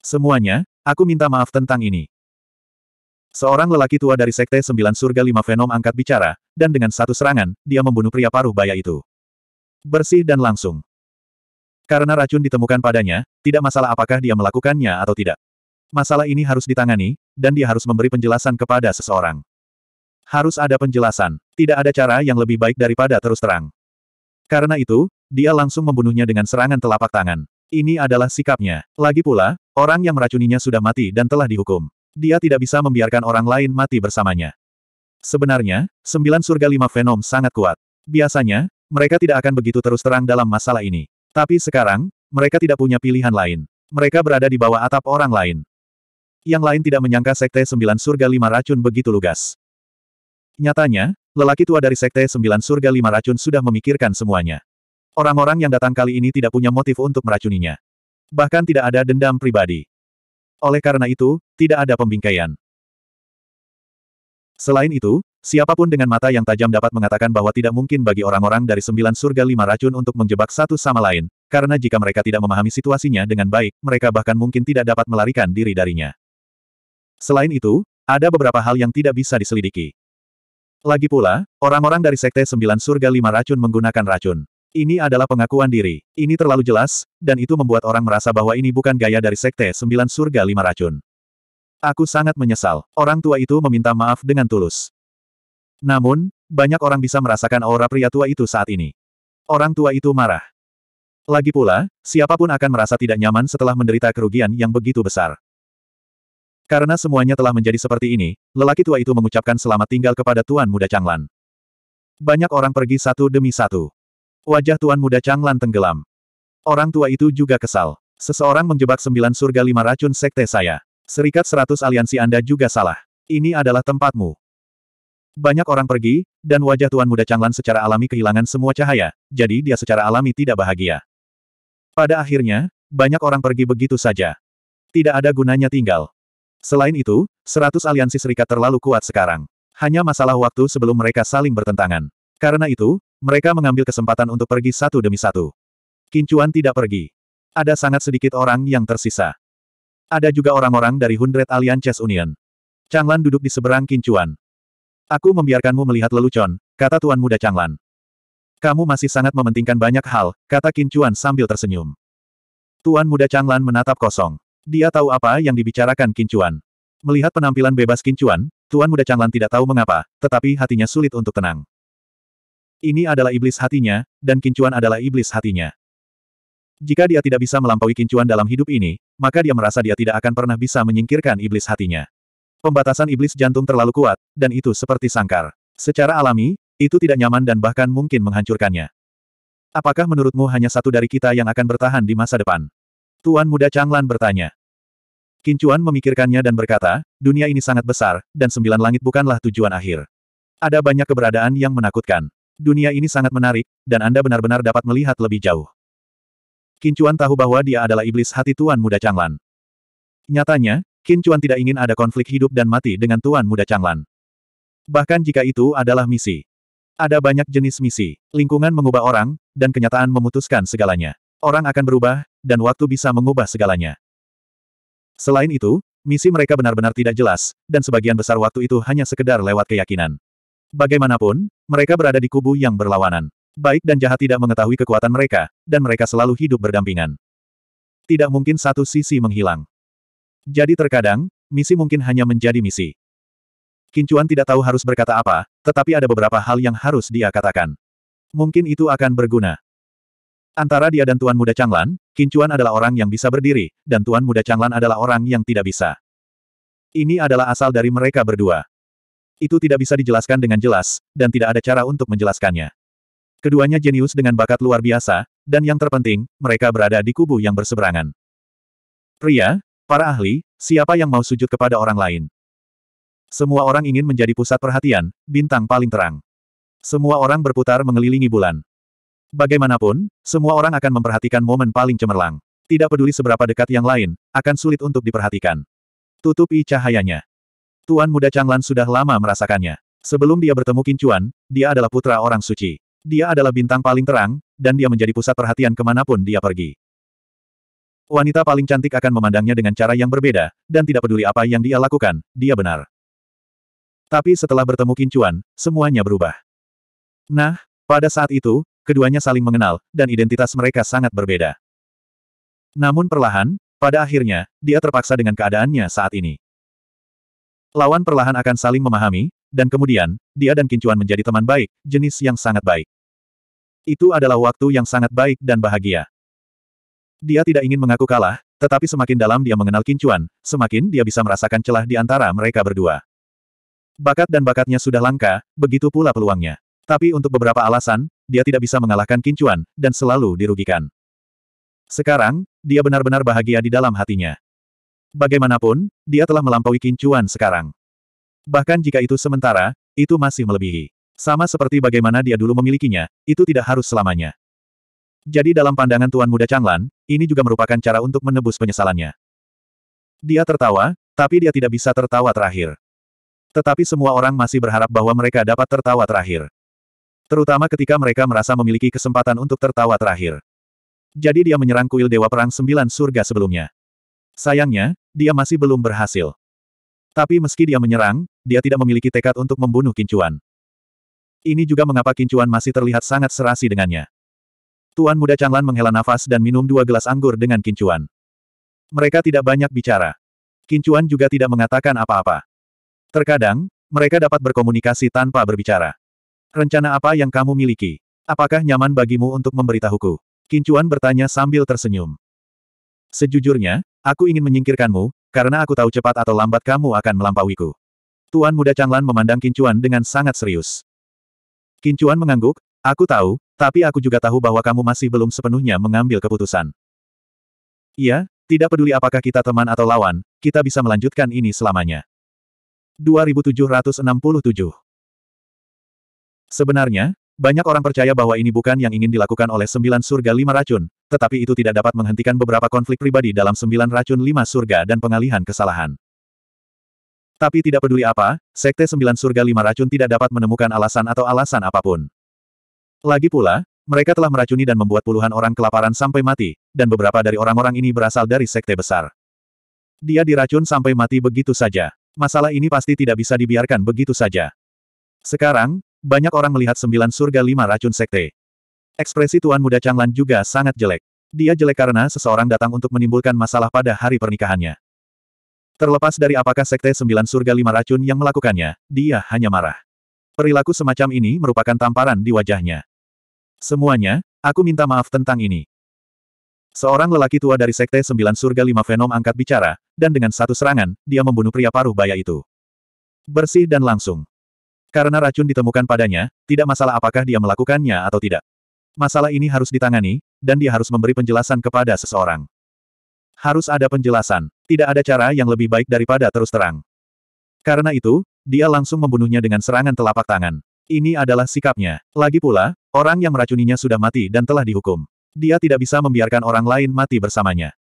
Semuanya, aku minta maaf tentang ini. Seorang lelaki tua dari Sekte Sembilan Surga Lima Venom angkat bicara, dan dengan satu serangan, dia membunuh pria paruh baya itu. Bersih dan langsung. Karena racun ditemukan padanya, tidak masalah apakah dia melakukannya atau tidak. Masalah ini harus ditangani, dan dia harus memberi penjelasan kepada seseorang. Harus ada penjelasan. Tidak ada cara yang lebih baik daripada terus terang. Karena itu, dia langsung membunuhnya dengan serangan telapak tangan. Ini adalah sikapnya. Lagi pula, orang yang meracuninya sudah mati dan telah dihukum. Dia tidak bisa membiarkan orang lain mati bersamanya. Sebenarnya, sembilan surga lima venom sangat kuat. Biasanya, mereka tidak akan begitu terus terang dalam masalah ini. Tapi sekarang, mereka tidak punya pilihan lain. Mereka berada di bawah atap orang lain. Yang lain tidak menyangka Sekte Sembilan Surga Lima Racun begitu lugas. Nyatanya, lelaki tua dari Sekte Sembilan Surga Lima Racun sudah memikirkan semuanya. Orang-orang yang datang kali ini tidak punya motif untuk meracuninya. Bahkan tidak ada dendam pribadi. Oleh karena itu, tidak ada pembingkaian. Selain itu, siapapun dengan mata yang tajam dapat mengatakan bahwa tidak mungkin bagi orang-orang dari Sembilan Surga Lima Racun untuk menjebak satu sama lain, karena jika mereka tidak memahami situasinya dengan baik, mereka bahkan mungkin tidak dapat melarikan diri darinya. Selain itu, ada beberapa hal yang tidak bisa diselidiki. Lagi pula, orang-orang dari Sekte Sembilan Surga Lima Racun menggunakan racun. Ini adalah pengakuan diri. Ini terlalu jelas, dan itu membuat orang merasa bahwa ini bukan gaya dari Sekte Sembilan Surga Lima Racun. Aku sangat menyesal. Orang tua itu meminta maaf dengan tulus. Namun, banyak orang bisa merasakan aura pria tua itu saat ini. Orang tua itu marah. Lagi pula, siapapun akan merasa tidak nyaman setelah menderita kerugian yang begitu besar. Karena semuanya telah menjadi seperti ini, lelaki tua itu mengucapkan selamat tinggal kepada Tuan Muda Changlan. Banyak orang pergi satu demi satu. Wajah Tuan Muda Changlan tenggelam. Orang tua itu juga kesal. Seseorang menjebak sembilan surga lima racun sekte saya. Serikat seratus aliansi Anda juga salah. Ini adalah tempatmu. Banyak orang pergi, dan wajah Tuan Muda Changlan secara alami kehilangan semua cahaya, jadi dia secara alami tidak bahagia. Pada akhirnya, banyak orang pergi begitu saja. Tidak ada gunanya tinggal. Selain itu, 100 aliansi serikat terlalu kuat sekarang. Hanya masalah waktu sebelum mereka saling bertentangan. Karena itu, mereka mengambil kesempatan untuk pergi satu demi satu. Kincuan tidak pergi. Ada sangat sedikit orang yang tersisa. Ada juga orang-orang dari Hundred Alliances Union. Changlan duduk di seberang Kincuan. Aku membiarkanmu melihat lelucon, kata tuan muda Changlan. Kamu masih sangat mementingkan banyak hal, kata Kincuan sambil tersenyum. Tuan muda Changlan menatap kosong. Dia tahu apa yang dibicarakan Kincuan. Melihat penampilan bebas Kincuan, Tuan Muda Changlan tidak tahu mengapa, tetapi hatinya sulit untuk tenang. Ini adalah iblis hatinya, dan Kincuan adalah iblis hatinya. Jika dia tidak bisa melampaui Kincuan dalam hidup ini, maka dia merasa dia tidak akan pernah bisa menyingkirkan iblis hatinya. Pembatasan iblis jantung terlalu kuat, dan itu seperti sangkar. Secara alami, itu tidak nyaman dan bahkan mungkin menghancurkannya. Apakah menurutmu hanya satu dari kita yang akan bertahan di masa depan? Tuan Muda Changlan bertanya. Kincuan memikirkannya dan berkata, dunia ini sangat besar, dan sembilan langit bukanlah tujuan akhir. Ada banyak keberadaan yang menakutkan. Dunia ini sangat menarik, dan Anda benar-benar dapat melihat lebih jauh. Kincuan tahu bahwa dia adalah iblis hati Tuan Muda Changlan. Nyatanya, Kincuan tidak ingin ada konflik hidup dan mati dengan Tuan Muda Changlan. Bahkan jika itu adalah misi. Ada banyak jenis misi. Lingkungan mengubah orang, dan kenyataan memutuskan segalanya. Orang akan berubah, dan waktu bisa mengubah segalanya. Selain itu, misi mereka benar-benar tidak jelas, dan sebagian besar waktu itu hanya sekedar lewat keyakinan. Bagaimanapun, mereka berada di kubu yang berlawanan. Baik dan jahat tidak mengetahui kekuatan mereka, dan mereka selalu hidup berdampingan. Tidak mungkin satu sisi menghilang. Jadi terkadang, misi mungkin hanya menjadi misi. Kincuan tidak tahu harus berkata apa, tetapi ada beberapa hal yang harus dia katakan. Mungkin itu akan berguna. Antara dia dan Tuan Muda Changlan, Kincuan adalah orang yang bisa berdiri, dan Tuan Muda Changlan adalah orang yang tidak bisa. Ini adalah asal dari mereka berdua. Itu tidak bisa dijelaskan dengan jelas, dan tidak ada cara untuk menjelaskannya. Keduanya jenius dengan bakat luar biasa, dan yang terpenting, mereka berada di kubu yang berseberangan. Pria, para ahli, siapa yang mau sujud kepada orang lain? Semua orang ingin menjadi pusat perhatian, bintang paling terang. Semua orang berputar mengelilingi bulan. Bagaimanapun, semua orang akan memperhatikan momen paling cemerlang. Tidak peduli seberapa dekat yang lain, akan sulit untuk diperhatikan. Tutupi cahayanya. Tuan muda Changlan sudah lama merasakannya. Sebelum dia bertemu Kincuan, dia adalah putra orang suci. Dia adalah bintang paling terang, dan dia menjadi pusat perhatian kemanapun dia pergi. Wanita paling cantik akan memandangnya dengan cara yang berbeda, dan tidak peduli apa yang dia lakukan, dia benar. Tapi setelah bertemu Kincuan, semuanya berubah. Nah, pada saat itu, keduanya saling mengenal, dan identitas mereka sangat berbeda. Namun perlahan, pada akhirnya, dia terpaksa dengan keadaannya saat ini. Lawan perlahan akan saling memahami, dan kemudian, dia dan Kincuan menjadi teman baik, jenis yang sangat baik. Itu adalah waktu yang sangat baik dan bahagia. Dia tidak ingin mengaku kalah, tetapi semakin dalam dia mengenal Kincuan, semakin dia bisa merasakan celah di antara mereka berdua. Bakat dan bakatnya sudah langka, begitu pula peluangnya. Tapi untuk beberapa alasan, dia tidak bisa mengalahkan Kincuan, dan selalu dirugikan. Sekarang, dia benar-benar bahagia di dalam hatinya. Bagaimanapun, dia telah melampaui Kincuan sekarang. Bahkan jika itu sementara, itu masih melebihi. Sama seperti bagaimana dia dulu memilikinya, itu tidak harus selamanya. Jadi dalam pandangan Tuan Muda Changlan, ini juga merupakan cara untuk menebus penyesalannya. Dia tertawa, tapi dia tidak bisa tertawa terakhir. Tetapi semua orang masih berharap bahwa mereka dapat tertawa terakhir. Terutama ketika mereka merasa memiliki kesempatan untuk tertawa terakhir. Jadi dia menyerang kuil Dewa Perang Sembilan Surga sebelumnya. Sayangnya, dia masih belum berhasil. Tapi meski dia menyerang, dia tidak memiliki tekad untuk membunuh Kincuan. Ini juga mengapa Kincuan masih terlihat sangat serasi dengannya. Tuan muda Changlan menghela nafas dan minum dua gelas anggur dengan Kincuan. Mereka tidak banyak bicara. Kincuan juga tidak mengatakan apa-apa. Terkadang, mereka dapat berkomunikasi tanpa berbicara. Rencana apa yang kamu miliki? Apakah nyaman bagimu untuk memberitahuku? Kincuan bertanya sambil tersenyum. Sejujurnya, aku ingin menyingkirkanmu, karena aku tahu cepat atau lambat kamu akan melampauiku. Tuan muda Changlan memandang Kincuan dengan sangat serius. Kincuan mengangguk, aku tahu, tapi aku juga tahu bahwa kamu masih belum sepenuhnya mengambil keputusan. Iya, tidak peduli apakah kita teman atau lawan, kita bisa melanjutkan ini selamanya. 2767 Sebenarnya, banyak orang percaya bahwa ini bukan yang ingin dilakukan oleh sembilan surga lima racun, tetapi itu tidak dapat menghentikan beberapa konflik pribadi dalam sembilan racun lima surga dan pengalihan kesalahan. Tapi tidak peduli apa, Sekte Sembilan Surga Lima Racun tidak dapat menemukan alasan atau alasan apapun. Lagi pula, mereka telah meracuni dan membuat puluhan orang kelaparan sampai mati, dan beberapa dari orang-orang ini berasal dari sekte besar. Dia diracun sampai mati begitu saja. Masalah ini pasti tidak bisa dibiarkan begitu saja. Sekarang, banyak orang melihat sembilan surga lima racun sekte. Ekspresi Tuan Muda Changlan juga sangat jelek. Dia jelek karena seseorang datang untuk menimbulkan masalah pada hari pernikahannya. Terlepas dari apakah Sekte Sembilan Surga Lima Racun yang melakukannya, dia hanya marah. Perilaku semacam ini merupakan tamparan di wajahnya. Semuanya, aku minta maaf tentang ini. Seorang lelaki tua dari Sekte Sembilan Surga Lima Venom angkat bicara, dan dengan satu serangan, dia membunuh pria paruh baya itu. Bersih dan langsung. Karena racun ditemukan padanya, tidak masalah apakah dia melakukannya atau tidak. Masalah ini harus ditangani, dan dia harus memberi penjelasan kepada seseorang. Harus ada penjelasan. Tidak ada cara yang lebih baik daripada terus terang. Karena itu, dia langsung membunuhnya dengan serangan telapak tangan. Ini adalah sikapnya. Lagi pula, orang yang meracuninya sudah mati dan telah dihukum. Dia tidak bisa membiarkan orang lain mati bersamanya.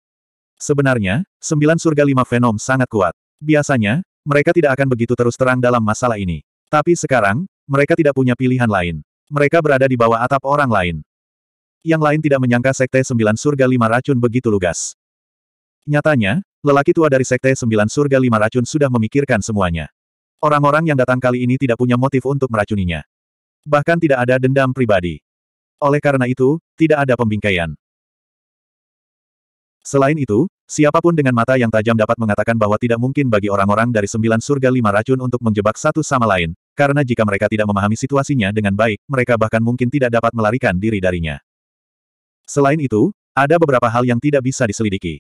Sebenarnya, sembilan surga lima venom sangat kuat. Biasanya, mereka tidak akan begitu terus terang dalam masalah ini. Tapi sekarang, mereka tidak punya pilihan lain. Mereka berada di bawah atap orang lain. Yang lain tidak menyangka Sekte Sembilan Surga Lima Racun begitu lugas. Nyatanya, lelaki tua dari Sekte Sembilan Surga Lima Racun sudah memikirkan semuanya. Orang-orang yang datang kali ini tidak punya motif untuk meracuninya. Bahkan tidak ada dendam pribadi. Oleh karena itu, tidak ada pembingkaian. Selain itu, siapapun dengan mata yang tajam dapat mengatakan bahwa tidak mungkin bagi orang-orang dari sembilan surga lima racun untuk menjebak satu sama lain, karena jika mereka tidak memahami situasinya dengan baik, mereka bahkan mungkin tidak dapat melarikan diri darinya. Selain itu, ada beberapa hal yang tidak bisa diselidiki.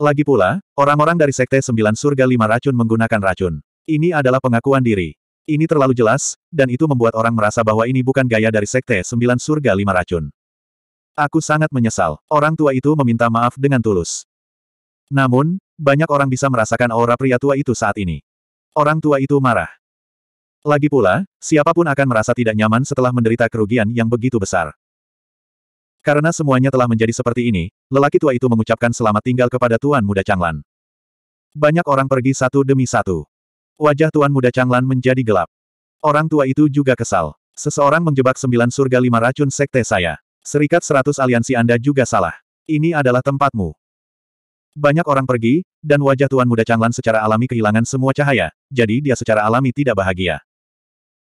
Lagi pula, orang-orang dari Sekte Sembilan Surga Lima Racun menggunakan racun. Ini adalah pengakuan diri. Ini terlalu jelas, dan itu membuat orang merasa bahwa ini bukan gaya dari Sekte Sembilan Surga Lima Racun. Aku sangat menyesal. Orang tua itu meminta maaf dengan tulus. Namun, banyak orang bisa merasakan aura pria tua itu saat ini. Orang tua itu marah. Lagi pula, siapapun akan merasa tidak nyaman setelah menderita kerugian yang begitu besar. Karena semuanya telah menjadi seperti ini, lelaki tua itu mengucapkan selamat tinggal kepada Tuan Muda Changlan. Banyak orang pergi satu demi satu. Wajah Tuan Muda Changlan menjadi gelap. Orang tua itu juga kesal. Seseorang menjebak sembilan surga lima racun sekte saya. Serikat seratus aliansi Anda juga salah. Ini adalah tempatmu. Banyak orang pergi, dan wajah Tuan Muda Changlan secara alami kehilangan semua cahaya, jadi dia secara alami tidak bahagia.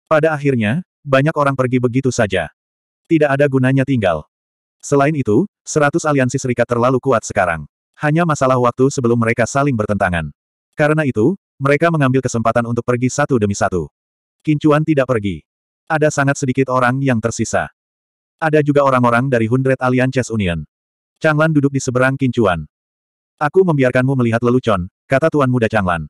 Pada akhirnya, banyak orang pergi begitu saja. Tidak ada gunanya tinggal. Selain itu, seratus aliansi serikat terlalu kuat sekarang. Hanya masalah waktu sebelum mereka saling bertentangan. Karena itu, mereka mengambil kesempatan untuk pergi satu demi satu. Kincuan tidak pergi. Ada sangat sedikit orang yang tersisa. Ada juga orang-orang dari Hundred Alliances Union. Changlan duduk di seberang Kincuan. Aku membiarkanmu melihat lelucon, kata Tuan Muda Changlan.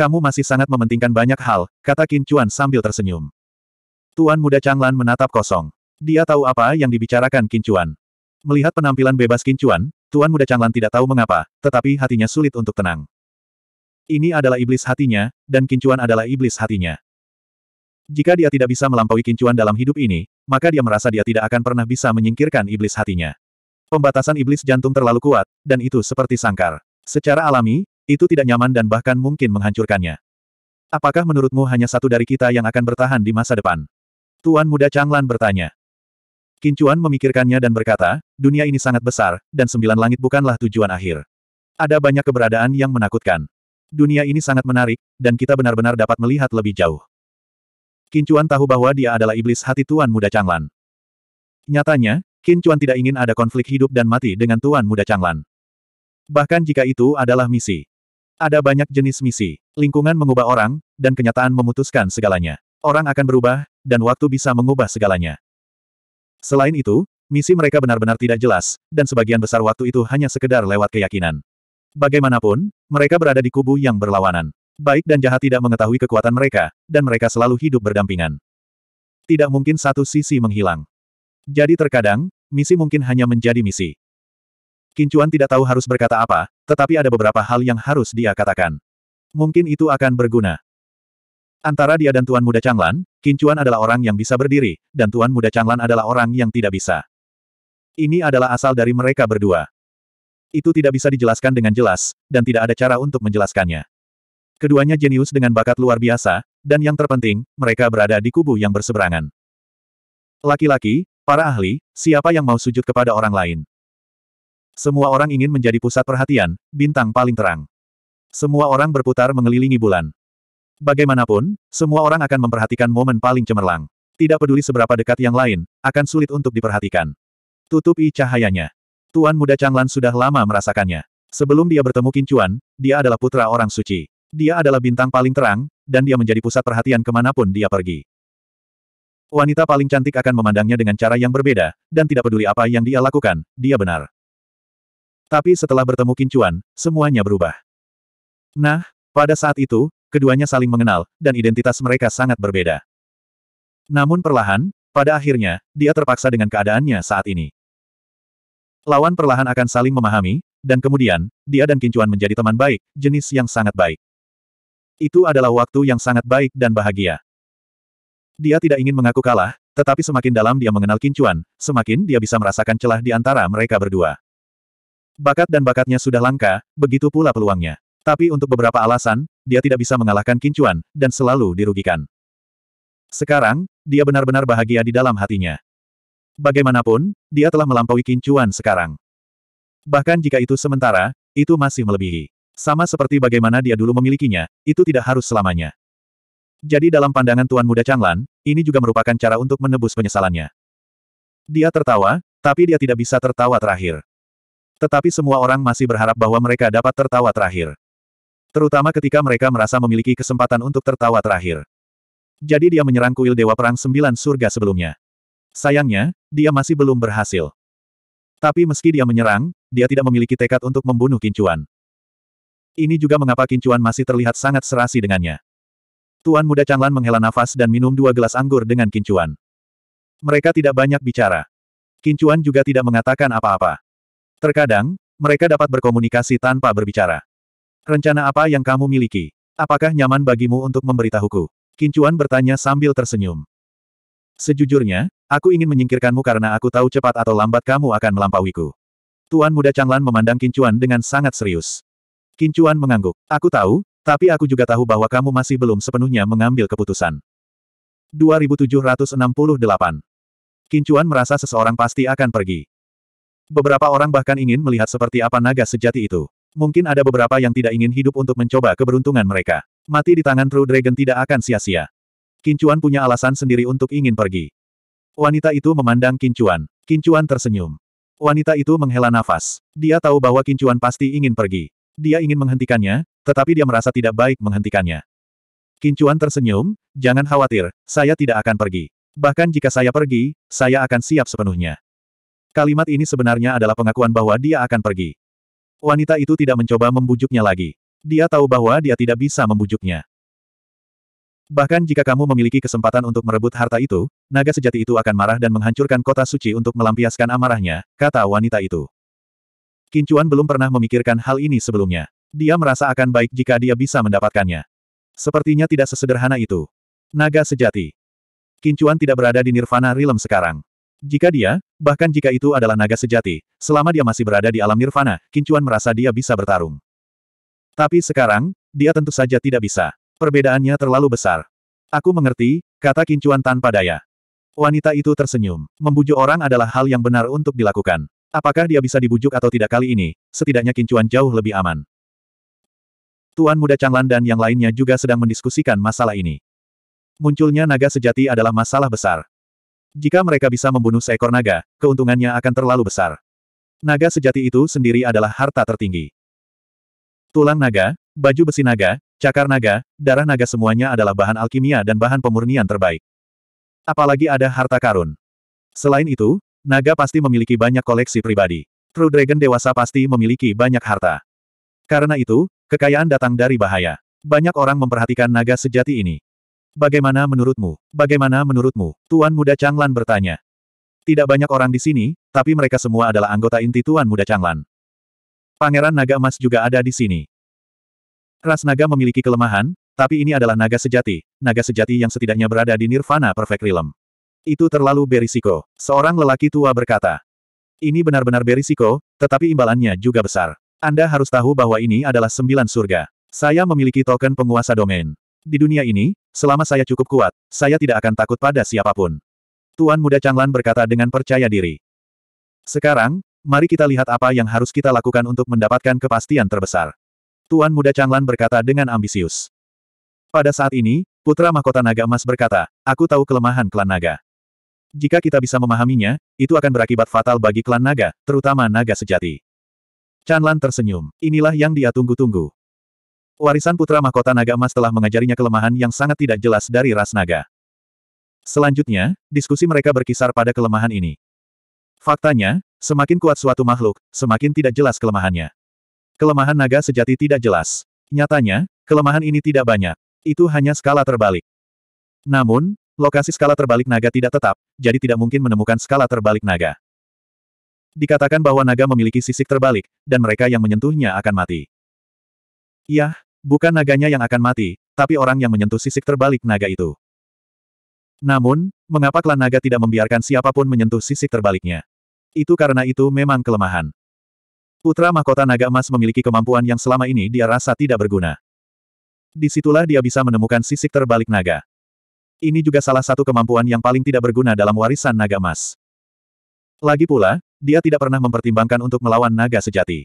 Kamu masih sangat mementingkan banyak hal, kata Kincuan sambil tersenyum. Tuan Muda Changlan menatap kosong. Dia tahu apa yang dibicarakan Kincuan. Melihat penampilan bebas Kincuan, Tuan Muda Changlan tidak tahu mengapa, tetapi hatinya sulit untuk tenang. Ini adalah iblis hatinya, dan Kincuan adalah iblis hatinya. Jika dia tidak bisa melampaui kincuan dalam hidup ini, maka dia merasa dia tidak akan pernah bisa menyingkirkan iblis hatinya. Pembatasan iblis jantung terlalu kuat, dan itu seperti sangkar. Secara alami, itu tidak nyaman dan bahkan mungkin menghancurkannya. Apakah menurutmu hanya satu dari kita yang akan bertahan di masa depan? Tuan muda Changlan bertanya. Kincuan memikirkannya dan berkata, dunia ini sangat besar, dan sembilan langit bukanlah tujuan akhir. Ada banyak keberadaan yang menakutkan. Dunia ini sangat menarik, dan kita benar-benar dapat melihat lebih jauh. Kincuan tahu bahwa dia adalah iblis hati Tuan Muda Changlan. Nyatanya, Kincuan tidak ingin ada konflik hidup dan mati dengan Tuan Muda Changlan. Bahkan jika itu adalah misi. Ada banyak jenis misi. Lingkungan mengubah orang, dan kenyataan memutuskan segalanya. Orang akan berubah, dan waktu bisa mengubah segalanya. Selain itu, misi mereka benar-benar tidak jelas, dan sebagian besar waktu itu hanya sekedar lewat keyakinan. Bagaimanapun, mereka berada di kubu yang berlawanan. Baik dan jahat tidak mengetahui kekuatan mereka, dan mereka selalu hidup berdampingan. Tidak mungkin satu sisi menghilang. Jadi terkadang, misi mungkin hanya menjadi misi. Kincuan tidak tahu harus berkata apa, tetapi ada beberapa hal yang harus dia katakan. Mungkin itu akan berguna. Antara dia dan Tuan Muda Changlan, Kincuan adalah orang yang bisa berdiri, dan Tuan Muda Changlan adalah orang yang tidak bisa. Ini adalah asal dari mereka berdua. Itu tidak bisa dijelaskan dengan jelas, dan tidak ada cara untuk menjelaskannya. Keduanya jenius dengan bakat luar biasa, dan yang terpenting, mereka berada di kubu yang berseberangan. Laki-laki, para ahli, siapa yang mau sujud kepada orang lain? Semua orang ingin menjadi pusat perhatian, bintang paling terang. Semua orang berputar mengelilingi bulan. Bagaimanapun, semua orang akan memperhatikan momen paling cemerlang. Tidak peduli seberapa dekat yang lain, akan sulit untuk diperhatikan. Tutupi cahayanya. Tuan muda Changlan sudah lama merasakannya. Sebelum dia bertemu Kincuan, dia adalah putra orang suci. Dia adalah bintang paling terang, dan dia menjadi pusat perhatian kemanapun dia pergi. Wanita paling cantik akan memandangnya dengan cara yang berbeda, dan tidak peduli apa yang dia lakukan, dia benar. Tapi setelah bertemu Kincuan, semuanya berubah. Nah, pada saat itu, keduanya saling mengenal, dan identitas mereka sangat berbeda. Namun perlahan, pada akhirnya, dia terpaksa dengan keadaannya saat ini. Lawan perlahan akan saling memahami, dan kemudian, dia dan Kincuan menjadi teman baik, jenis yang sangat baik. Itu adalah waktu yang sangat baik dan bahagia. Dia tidak ingin mengaku kalah, tetapi semakin dalam dia mengenal kincuan, semakin dia bisa merasakan celah di antara mereka berdua. Bakat dan bakatnya sudah langka, begitu pula peluangnya. Tapi untuk beberapa alasan, dia tidak bisa mengalahkan kincuan, dan selalu dirugikan. Sekarang, dia benar-benar bahagia di dalam hatinya. Bagaimanapun, dia telah melampaui kincuan sekarang. Bahkan jika itu sementara, itu masih melebihi. Sama seperti bagaimana dia dulu memilikinya, itu tidak harus selamanya. Jadi dalam pandangan Tuan Muda Changlan, ini juga merupakan cara untuk menebus penyesalannya. Dia tertawa, tapi dia tidak bisa tertawa terakhir. Tetapi semua orang masih berharap bahwa mereka dapat tertawa terakhir. Terutama ketika mereka merasa memiliki kesempatan untuk tertawa terakhir. Jadi dia menyerang kuil Dewa Perang Sembilan Surga sebelumnya. Sayangnya, dia masih belum berhasil. Tapi meski dia menyerang, dia tidak memiliki tekad untuk membunuh Kincuan. Ini juga mengapa Kincuan masih terlihat sangat serasi dengannya. Tuan muda Changlan menghela nafas dan minum dua gelas anggur dengan Kincuan. Mereka tidak banyak bicara. Kincuan juga tidak mengatakan apa-apa. Terkadang, mereka dapat berkomunikasi tanpa berbicara. Rencana apa yang kamu miliki? Apakah nyaman bagimu untuk memberitahuku? Kincuan bertanya sambil tersenyum. Sejujurnya, aku ingin menyingkirkanmu karena aku tahu cepat atau lambat kamu akan melampauiku. Tuan muda Changlan memandang Kincuan dengan sangat serius. Kincuan mengangguk. Aku tahu, tapi aku juga tahu bahwa kamu masih belum sepenuhnya mengambil keputusan. 2768. Kincuan merasa seseorang pasti akan pergi. Beberapa orang bahkan ingin melihat seperti apa naga sejati itu. Mungkin ada beberapa yang tidak ingin hidup untuk mencoba keberuntungan mereka. Mati di tangan True Dragon tidak akan sia-sia. Kincuan punya alasan sendiri untuk ingin pergi. Wanita itu memandang Kincuan. Kincuan tersenyum. Wanita itu menghela nafas. Dia tahu bahwa Kincuan pasti ingin pergi. Dia ingin menghentikannya, tetapi dia merasa tidak baik menghentikannya. Kincuan tersenyum, jangan khawatir, saya tidak akan pergi. Bahkan jika saya pergi, saya akan siap sepenuhnya. Kalimat ini sebenarnya adalah pengakuan bahwa dia akan pergi. Wanita itu tidak mencoba membujuknya lagi. Dia tahu bahwa dia tidak bisa membujuknya. Bahkan jika kamu memiliki kesempatan untuk merebut harta itu, naga sejati itu akan marah dan menghancurkan kota suci untuk melampiaskan amarahnya, kata wanita itu. Kincuan belum pernah memikirkan hal ini sebelumnya. Dia merasa akan baik jika dia bisa mendapatkannya. Sepertinya tidak sesederhana itu. Naga sejati. Kincuan tidak berada di Nirvana Realm sekarang. Jika dia, bahkan jika itu adalah naga sejati, selama dia masih berada di alam Nirvana, Kincuan merasa dia bisa bertarung. Tapi sekarang, dia tentu saja tidak bisa. Perbedaannya terlalu besar. Aku mengerti, kata Kincuan tanpa daya. Wanita itu tersenyum. Membujuk orang adalah hal yang benar untuk dilakukan. Apakah dia bisa dibujuk atau tidak kali ini, setidaknya Kincuan jauh lebih aman. Tuan muda Changlan dan yang lainnya juga sedang mendiskusikan masalah ini. Munculnya naga sejati adalah masalah besar. Jika mereka bisa membunuh seekor naga, keuntungannya akan terlalu besar. Naga sejati itu sendiri adalah harta tertinggi. Tulang naga, baju besi naga, cakar naga, darah naga semuanya adalah bahan alkimia dan bahan pemurnian terbaik. Apalagi ada harta karun. Selain itu, Naga pasti memiliki banyak koleksi pribadi. True Dragon dewasa pasti memiliki banyak harta. Karena itu, kekayaan datang dari bahaya. Banyak orang memperhatikan naga sejati ini. Bagaimana menurutmu? Bagaimana menurutmu? Tuan Muda Changlan bertanya. Tidak banyak orang di sini, tapi mereka semua adalah anggota inti Tuan Muda Changlan. Pangeran Naga Emas juga ada di sini. Ras naga memiliki kelemahan, tapi ini adalah naga sejati, naga sejati yang setidaknya berada di Nirvana Perfect Realm. Itu terlalu berisiko. Seorang lelaki tua berkata. Ini benar-benar berisiko, tetapi imbalannya juga besar. Anda harus tahu bahwa ini adalah sembilan surga. Saya memiliki token penguasa domain. Di dunia ini, selama saya cukup kuat, saya tidak akan takut pada siapapun. Tuan muda Changlan berkata dengan percaya diri. Sekarang, mari kita lihat apa yang harus kita lakukan untuk mendapatkan kepastian terbesar. Tuan muda Changlan berkata dengan ambisius. Pada saat ini, Putra Mahkota Naga Emas berkata, aku tahu kelemahan klan naga. Jika kita bisa memahaminya, itu akan berakibat fatal bagi klan naga, terutama naga sejati. Chanlan tersenyum. Inilah yang dia tunggu-tunggu. Warisan putra mahkota naga emas telah mengajarinya kelemahan yang sangat tidak jelas dari ras naga. Selanjutnya, diskusi mereka berkisar pada kelemahan ini. Faktanya, semakin kuat suatu makhluk, semakin tidak jelas kelemahannya. Kelemahan naga sejati tidak jelas. Nyatanya, kelemahan ini tidak banyak. Itu hanya skala terbalik. Namun, Lokasi skala terbalik naga tidak tetap, jadi tidak mungkin menemukan skala terbalik naga. Dikatakan bahwa naga memiliki sisik terbalik, dan mereka yang menyentuhnya akan mati. Yah, bukan naganya yang akan mati, tapi orang yang menyentuh sisik terbalik naga itu. Namun, mengapa klan naga tidak membiarkan siapapun menyentuh sisik terbaliknya? Itu karena itu memang kelemahan. Putra mahkota naga emas memiliki kemampuan yang selama ini dia rasa tidak berguna. Disitulah dia bisa menemukan sisik terbalik naga. Ini juga salah satu kemampuan yang paling tidak berguna dalam warisan naga emas. Lagi pula, dia tidak pernah mempertimbangkan untuk melawan naga sejati.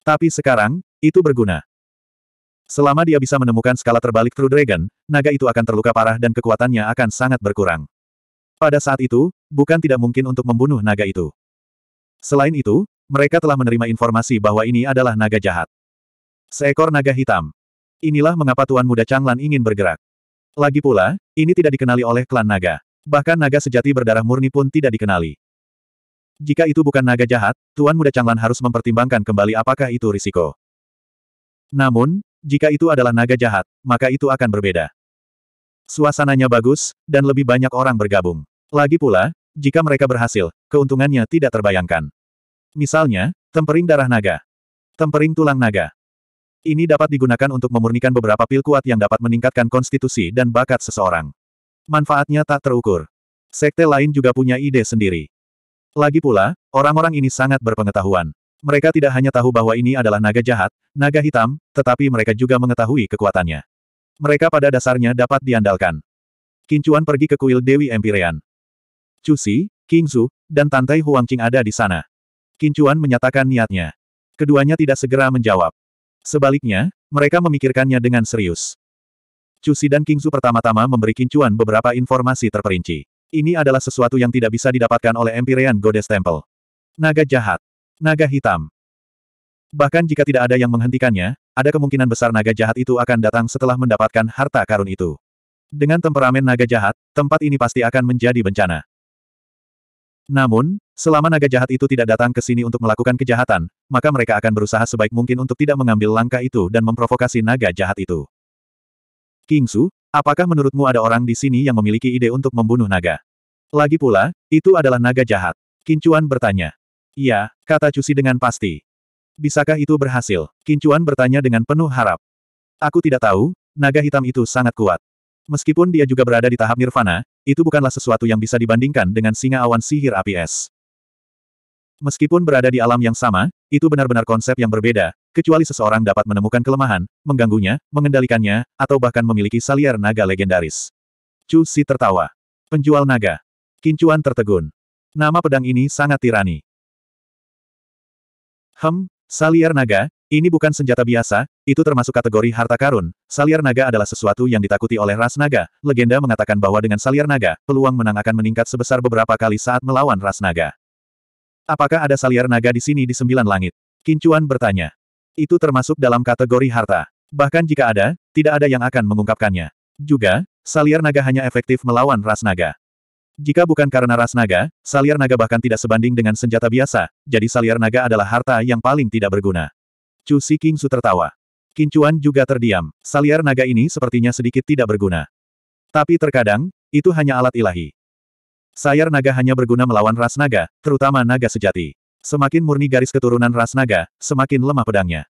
Tapi sekarang, itu berguna. Selama dia bisa menemukan skala terbalik True Dragon, naga itu akan terluka parah dan kekuatannya akan sangat berkurang. Pada saat itu, bukan tidak mungkin untuk membunuh naga itu. Selain itu, mereka telah menerima informasi bahwa ini adalah naga jahat. Seekor naga hitam. Inilah mengapa Tuan Muda Changlan ingin bergerak. Lagi pula, ini tidak dikenali oleh klan naga. Bahkan naga sejati berdarah murni pun tidak dikenali. Jika itu bukan naga jahat, Tuan Muda Changlan harus mempertimbangkan kembali apakah itu risiko. Namun, jika itu adalah naga jahat, maka itu akan berbeda. Suasananya bagus, dan lebih banyak orang bergabung. Lagi pula, jika mereka berhasil, keuntungannya tidak terbayangkan. Misalnya, tempering darah naga. Tempering tulang naga. Ini dapat digunakan untuk memurnikan beberapa pil kuat yang dapat meningkatkan konstitusi dan bakat seseorang. Manfaatnya tak terukur. Sekte lain juga punya ide sendiri. Lagi pula, orang-orang ini sangat berpengetahuan. Mereka tidak hanya tahu bahwa ini adalah naga jahat, naga hitam, tetapi mereka juga mengetahui kekuatannya. Mereka pada dasarnya dapat diandalkan. Kincuan pergi ke kuil Dewi Empyrean. King Zhu, dan Tantai Huangqing ada di sana. Kincuan menyatakan niatnya. Keduanya tidak segera menjawab. Sebaliknya, mereka memikirkannya dengan serius. Cusi dan Kingzu pertama-tama memberi Kincuan beberapa informasi terperinci. Ini adalah sesuatu yang tidak bisa didapatkan oleh Empyrean Goddess Temple. Naga jahat. Naga hitam. Bahkan jika tidak ada yang menghentikannya, ada kemungkinan besar naga jahat itu akan datang setelah mendapatkan harta karun itu. Dengan temperamen naga jahat, tempat ini pasti akan menjadi bencana. Namun, selama naga jahat itu tidak datang ke sini untuk melakukan kejahatan, maka mereka akan berusaha sebaik mungkin untuk tidak mengambil langkah itu dan memprovokasi naga jahat itu. King Su, apakah menurutmu ada orang di sini yang memiliki ide untuk membunuh naga? Lagi pula, itu adalah naga jahat. Kincuan bertanya. Iya, kata Cusi dengan pasti. Bisakah itu berhasil? Kincuan bertanya dengan penuh harap. Aku tidak tahu, naga hitam itu sangat kuat. Meskipun dia juga berada di tahap nirvana, itu bukanlah sesuatu yang bisa dibandingkan dengan singa awan sihir api es. Meskipun berada di alam yang sama, itu benar-benar konsep yang berbeda, kecuali seseorang dapat menemukan kelemahan, mengganggunya, mengendalikannya, atau bahkan memiliki salier naga legendaris. Chu Si tertawa. Penjual naga. Kincuan tertegun. Nama pedang ini sangat tirani. Hem, salier naga, ini bukan senjata biasa, itu termasuk kategori harta karun. Saliar naga adalah sesuatu yang ditakuti oleh ras naga. Legenda mengatakan bahwa dengan saliar naga, peluang menang akan meningkat sebesar beberapa kali saat melawan ras naga. Apakah ada saliar naga di sini di sembilan langit? Kincuan bertanya. Itu termasuk dalam kategori harta. Bahkan jika ada, tidak ada yang akan mengungkapkannya. Juga, saliar naga hanya efektif melawan ras naga. Jika bukan karena ras naga, saliar naga bahkan tidak sebanding dengan senjata biasa, jadi saliar naga adalah harta yang paling tidak berguna. Chu su tertawa. Kincuan juga terdiam, saliar naga ini sepertinya sedikit tidak berguna. Tapi terkadang, itu hanya alat ilahi. Sayar naga hanya berguna melawan ras naga, terutama naga sejati. Semakin murni garis keturunan ras naga, semakin lemah pedangnya.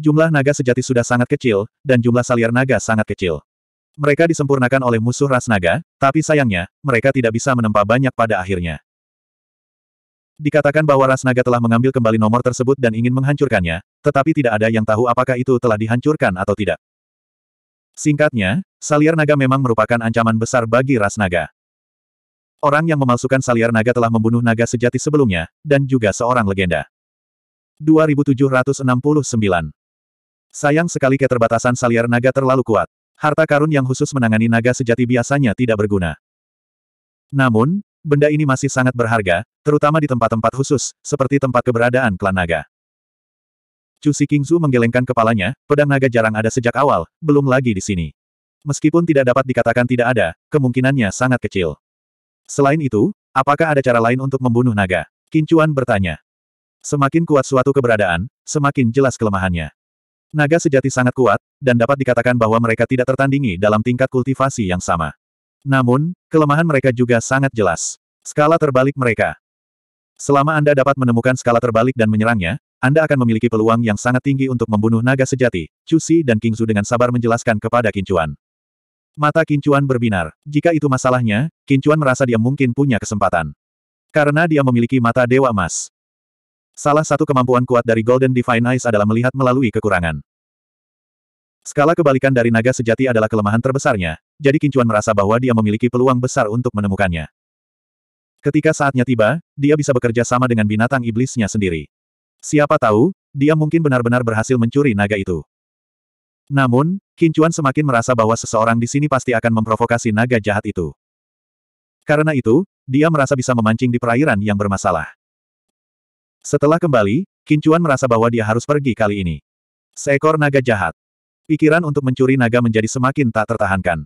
Jumlah naga sejati sudah sangat kecil, dan jumlah saliar naga sangat kecil. Mereka disempurnakan oleh musuh ras naga, tapi sayangnya, mereka tidak bisa menempa banyak pada akhirnya. Dikatakan bahwa ras naga telah mengambil kembali nomor tersebut dan ingin menghancurkannya, tetapi tidak ada yang tahu apakah itu telah dihancurkan atau tidak. Singkatnya, saliar naga memang merupakan ancaman besar bagi ras naga. Orang yang memalsukan saliar naga telah membunuh naga sejati sebelumnya, dan juga seorang legenda. 2769 Sayang sekali keterbatasan saliar naga terlalu kuat. Harta karun yang khusus menangani naga sejati biasanya tidak berguna. Namun, benda ini masih sangat berharga, terutama di tempat-tempat khusus, seperti tempat keberadaan klan naga. Chu Xikingzu menggelengkan kepalanya, pedang naga jarang ada sejak awal, belum lagi di sini. Meskipun tidak dapat dikatakan tidak ada, kemungkinannya sangat kecil. Selain itu, apakah ada cara lain untuk membunuh naga? Kincuan bertanya. Semakin kuat suatu keberadaan, semakin jelas kelemahannya. Naga sejati sangat kuat, dan dapat dikatakan bahwa mereka tidak tertandingi dalam tingkat kultivasi yang sama. Namun, kelemahan mereka juga sangat jelas. Skala terbalik mereka. Selama Anda dapat menemukan skala terbalik dan menyerangnya, Anda akan memiliki peluang yang sangat tinggi untuk membunuh naga sejati. Cusi dan Kingzu dengan sabar menjelaskan kepada Kincuan. Mata Kincuan berbinar. Jika itu masalahnya, Kincuan merasa dia mungkin punya kesempatan. Karena dia memiliki mata dewa emas. Salah satu kemampuan kuat dari Golden Divine Eyes adalah melihat melalui kekurangan. Skala kebalikan dari naga sejati adalah kelemahan terbesarnya, jadi Kincuan merasa bahwa dia memiliki peluang besar untuk menemukannya. Ketika saatnya tiba, dia bisa bekerja sama dengan binatang iblisnya sendiri. Siapa tahu, dia mungkin benar-benar berhasil mencuri naga itu. Namun, Kincuan semakin merasa bahwa seseorang di sini pasti akan memprovokasi naga jahat itu. Karena itu, dia merasa bisa memancing di perairan yang bermasalah. Setelah kembali, Kincuan merasa bahwa dia harus pergi kali ini. Seekor naga jahat. Pikiran untuk mencuri naga menjadi semakin tak tertahankan.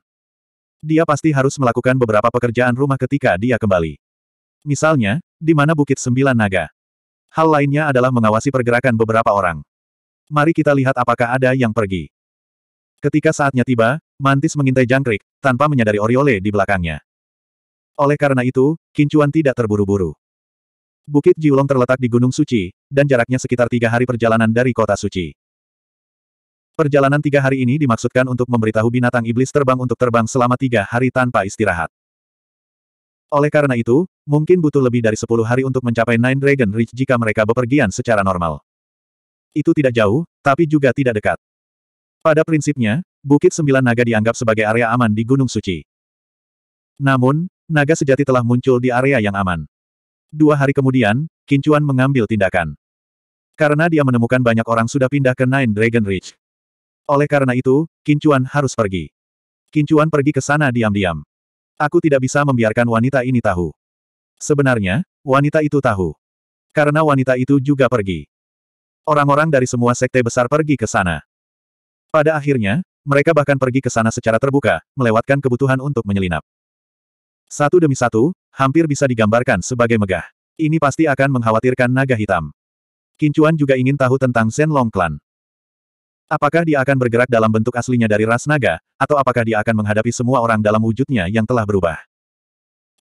Dia pasti harus melakukan beberapa pekerjaan rumah ketika dia kembali. Misalnya, di mana Bukit Sembilan Naga. Hal lainnya adalah mengawasi pergerakan beberapa orang. Mari kita lihat apakah ada yang pergi. Ketika saatnya tiba, Mantis mengintai jangkrik, tanpa menyadari Oriole di belakangnya. Oleh karena itu, Kincuan tidak terburu-buru. Bukit Jiulong terletak di Gunung Suci, dan jaraknya sekitar tiga hari perjalanan dari kota suci. Perjalanan tiga hari ini dimaksudkan untuk memberitahu binatang iblis terbang untuk terbang selama tiga hari tanpa istirahat. Oleh karena itu, mungkin butuh lebih dari sepuluh hari untuk mencapai Nine Dragon Ridge jika mereka bepergian secara normal. Itu tidak jauh, tapi juga tidak dekat. Pada prinsipnya, Bukit Sembilan Naga dianggap sebagai area aman di Gunung Suci. Namun, naga sejati telah muncul di area yang aman. Dua hari kemudian, Kincuan mengambil tindakan. Karena dia menemukan banyak orang sudah pindah ke Nine Dragon Ridge. Oleh karena itu, Kincuan harus pergi. Kincuan pergi ke sana diam-diam. Aku tidak bisa membiarkan wanita ini tahu. Sebenarnya, wanita itu tahu. Karena wanita itu juga pergi. Orang-orang dari semua sekte besar pergi ke sana. Pada akhirnya, mereka bahkan pergi ke sana secara terbuka, melewatkan kebutuhan untuk menyelinap. Satu demi satu, hampir bisa digambarkan sebagai megah. Ini pasti akan mengkhawatirkan naga hitam. Kincuan juga ingin tahu tentang Zen Long Clan. Apakah dia akan bergerak dalam bentuk aslinya dari ras naga, atau apakah dia akan menghadapi semua orang dalam wujudnya yang telah berubah?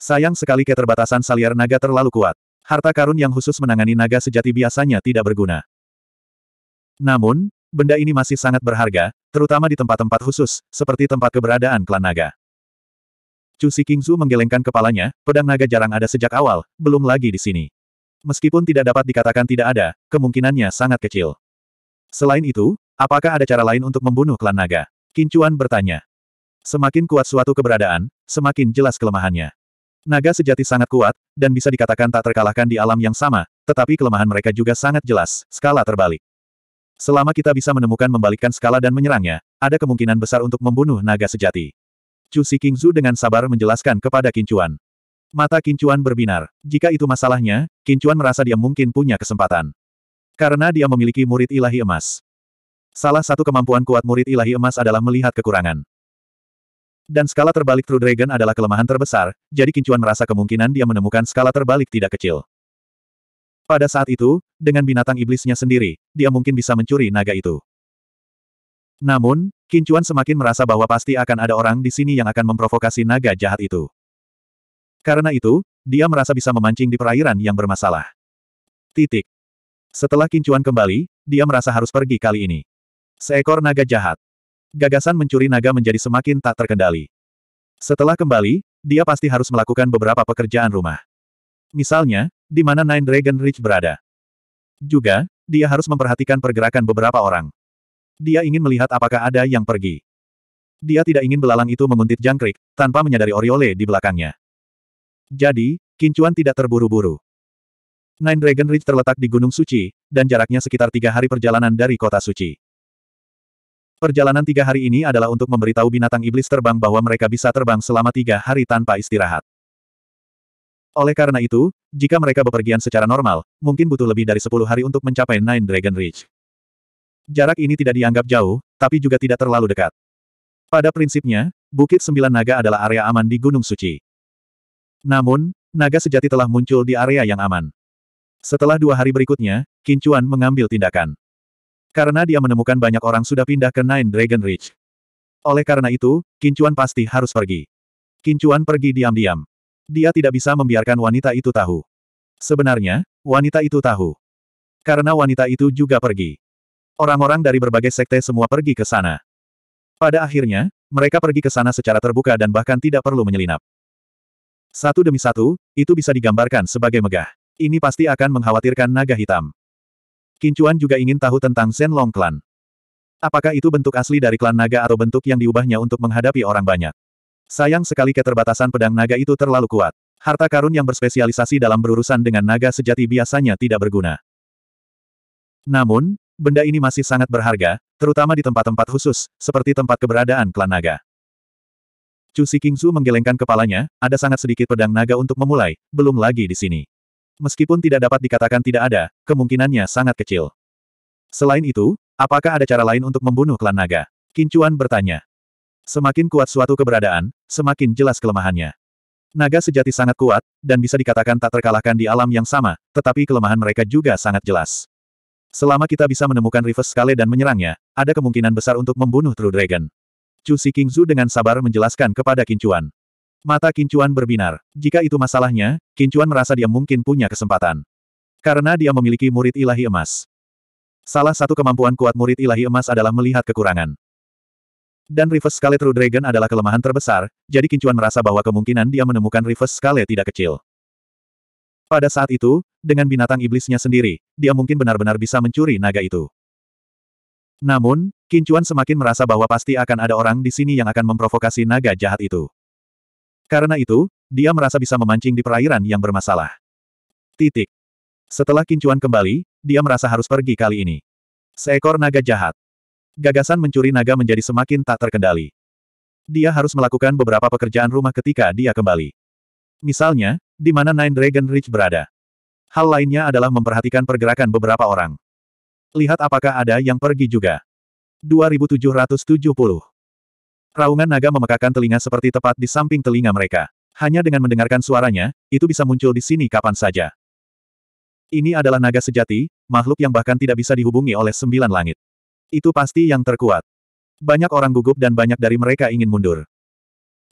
Sayang sekali keterbatasan saliar naga terlalu kuat. Harta karun yang khusus menangani naga sejati biasanya tidak berguna. Namun, benda ini masih sangat berharga, terutama di tempat-tempat khusus, seperti tempat keberadaan klan naga. Chu Si Kingzu menggelengkan kepalanya, pedang naga jarang ada sejak awal, belum lagi di sini. Meskipun tidak dapat dikatakan tidak ada, kemungkinannya sangat kecil. Selain itu, Apakah ada cara lain untuk membunuh klan naga? Kincuan bertanya. Semakin kuat suatu keberadaan, semakin jelas kelemahannya. Naga sejati sangat kuat, dan bisa dikatakan tak terkalahkan di alam yang sama, tetapi kelemahan mereka juga sangat jelas, skala terbalik. Selama kita bisa menemukan membalikkan skala dan menyerangnya, ada kemungkinan besar untuk membunuh naga sejati. Chu Si Kingzu dengan sabar menjelaskan kepada Kincuan. Mata Kincuan berbinar. Jika itu masalahnya, Kincuan merasa dia mungkin punya kesempatan. Karena dia memiliki murid ilahi emas. Salah satu kemampuan kuat murid ilahi emas adalah melihat kekurangan. Dan skala terbalik True Dragon adalah kelemahan terbesar, jadi Kincuan merasa kemungkinan dia menemukan skala terbalik tidak kecil. Pada saat itu, dengan binatang iblisnya sendiri, dia mungkin bisa mencuri naga itu. Namun, Kincuan semakin merasa bahwa pasti akan ada orang di sini yang akan memprovokasi naga jahat itu. Karena itu, dia merasa bisa memancing di perairan yang bermasalah. Titik. Setelah Kincuan kembali, dia merasa harus pergi kali ini. Seekor naga jahat. Gagasan mencuri naga menjadi semakin tak terkendali. Setelah kembali, dia pasti harus melakukan beberapa pekerjaan rumah. Misalnya, di mana Nine Dragon Ridge berada. Juga, dia harus memperhatikan pergerakan beberapa orang. Dia ingin melihat apakah ada yang pergi. Dia tidak ingin belalang itu menguntit jangkrik, tanpa menyadari Oriole di belakangnya. Jadi, Kincuan tidak terburu-buru. Nine Dragon Ridge terletak di Gunung Suci, dan jaraknya sekitar tiga hari perjalanan dari kota suci. Perjalanan tiga hari ini adalah untuk memberitahu binatang iblis terbang bahwa mereka bisa terbang selama tiga hari tanpa istirahat. Oleh karena itu, jika mereka bepergian secara normal, mungkin butuh lebih dari sepuluh hari untuk mencapai Nine Dragon Ridge. Jarak ini tidak dianggap jauh, tapi juga tidak terlalu dekat. Pada prinsipnya, Bukit Sembilan Naga adalah area aman di Gunung Suci. Namun, naga sejati telah muncul di area yang aman. Setelah dua hari berikutnya, Kincuan mengambil tindakan. Karena dia menemukan banyak orang sudah pindah ke Nine Dragon Ridge. Oleh karena itu, Kincuan pasti harus pergi. Kincuan pergi diam-diam. Dia tidak bisa membiarkan wanita itu tahu. Sebenarnya, wanita itu tahu. Karena wanita itu juga pergi. Orang-orang dari berbagai sekte semua pergi ke sana. Pada akhirnya, mereka pergi ke sana secara terbuka dan bahkan tidak perlu menyelinap. Satu demi satu, itu bisa digambarkan sebagai megah. Ini pasti akan mengkhawatirkan naga hitam. Kincuan juga ingin tahu tentang Zen Long Clan. Apakah itu bentuk asli dari klan naga atau bentuk yang diubahnya untuk menghadapi orang banyak? Sayang sekali keterbatasan pedang naga itu terlalu kuat. Harta karun yang berspesialisasi dalam berurusan dengan naga sejati biasanya tidak berguna. Namun, benda ini masih sangat berharga, terutama di tempat-tempat khusus, seperti tempat keberadaan klan naga. Chu Kingsu menggelengkan kepalanya, ada sangat sedikit pedang naga untuk memulai, belum lagi di sini meskipun tidak dapat dikatakan tidak ada, kemungkinannya sangat kecil. Selain itu, apakah ada cara lain untuk membunuh klan naga? Kincuan bertanya. Semakin kuat suatu keberadaan, semakin jelas kelemahannya. Naga sejati sangat kuat, dan bisa dikatakan tak terkalahkan di alam yang sama, tetapi kelemahan mereka juga sangat jelas. Selama kita bisa menemukan Reverse Skale dan menyerangnya, ada kemungkinan besar untuk membunuh True Dragon. Chu Si Kingzu dengan sabar menjelaskan kepada Kincuan. Mata Kincuan berbinar. Jika itu masalahnya, Kincuan merasa dia mungkin punya kesempatan. Karena dia memiliki murid ilahi emas. Salah satu kemampuan kuat murid ilahi emas adalah melihat kekurangan. Dan Reverse Scarlet True Dragon adalah kelemahan terbesar, jadi Kincuan merasa bahwa kemungkinan dia menemukan Reverse Scarlet tidak kecil. Pada saat itu, dengan binatang iblisnya sendiri, dia mungkin benar-benar bisa mencuri naga itu. Namun, Kincuan semakin merasa bahwa pasti akan ada orang di sini yang akan memprovokasi naga jahat itu. Karena itu, dia merasa bisa memancing di perairan yang bermasalah. Titik. Setelah kincuan kembali, dia merasa harus pergi kali ini. Seekor naga jahat. Gagasan mencuri naga menjadi semakin tak terkendali. Dia harus melakukan beberapa pekerjaan rumah ketika dia kembali. Misalnya, di mana Nine Dragon Ridge berada. Hal lainnya adalah memperhatikan pergerakan beberapa orang. Lihat apakah ada yang pergi juga. 2770 Raungan naga memekakan telinga seperti tepat di samping telinga mereka. Hanya dengan mendengarkan suaranya, itu bisa muncul di sini kapan saja. Ini adalah naga sejati, makhluk yang bahkan tidak bisa dihubungi oleh sembilan langit. Itu pasti yang terkuat. Banyak orang gugup dan banyak dari mereka ingin mundur.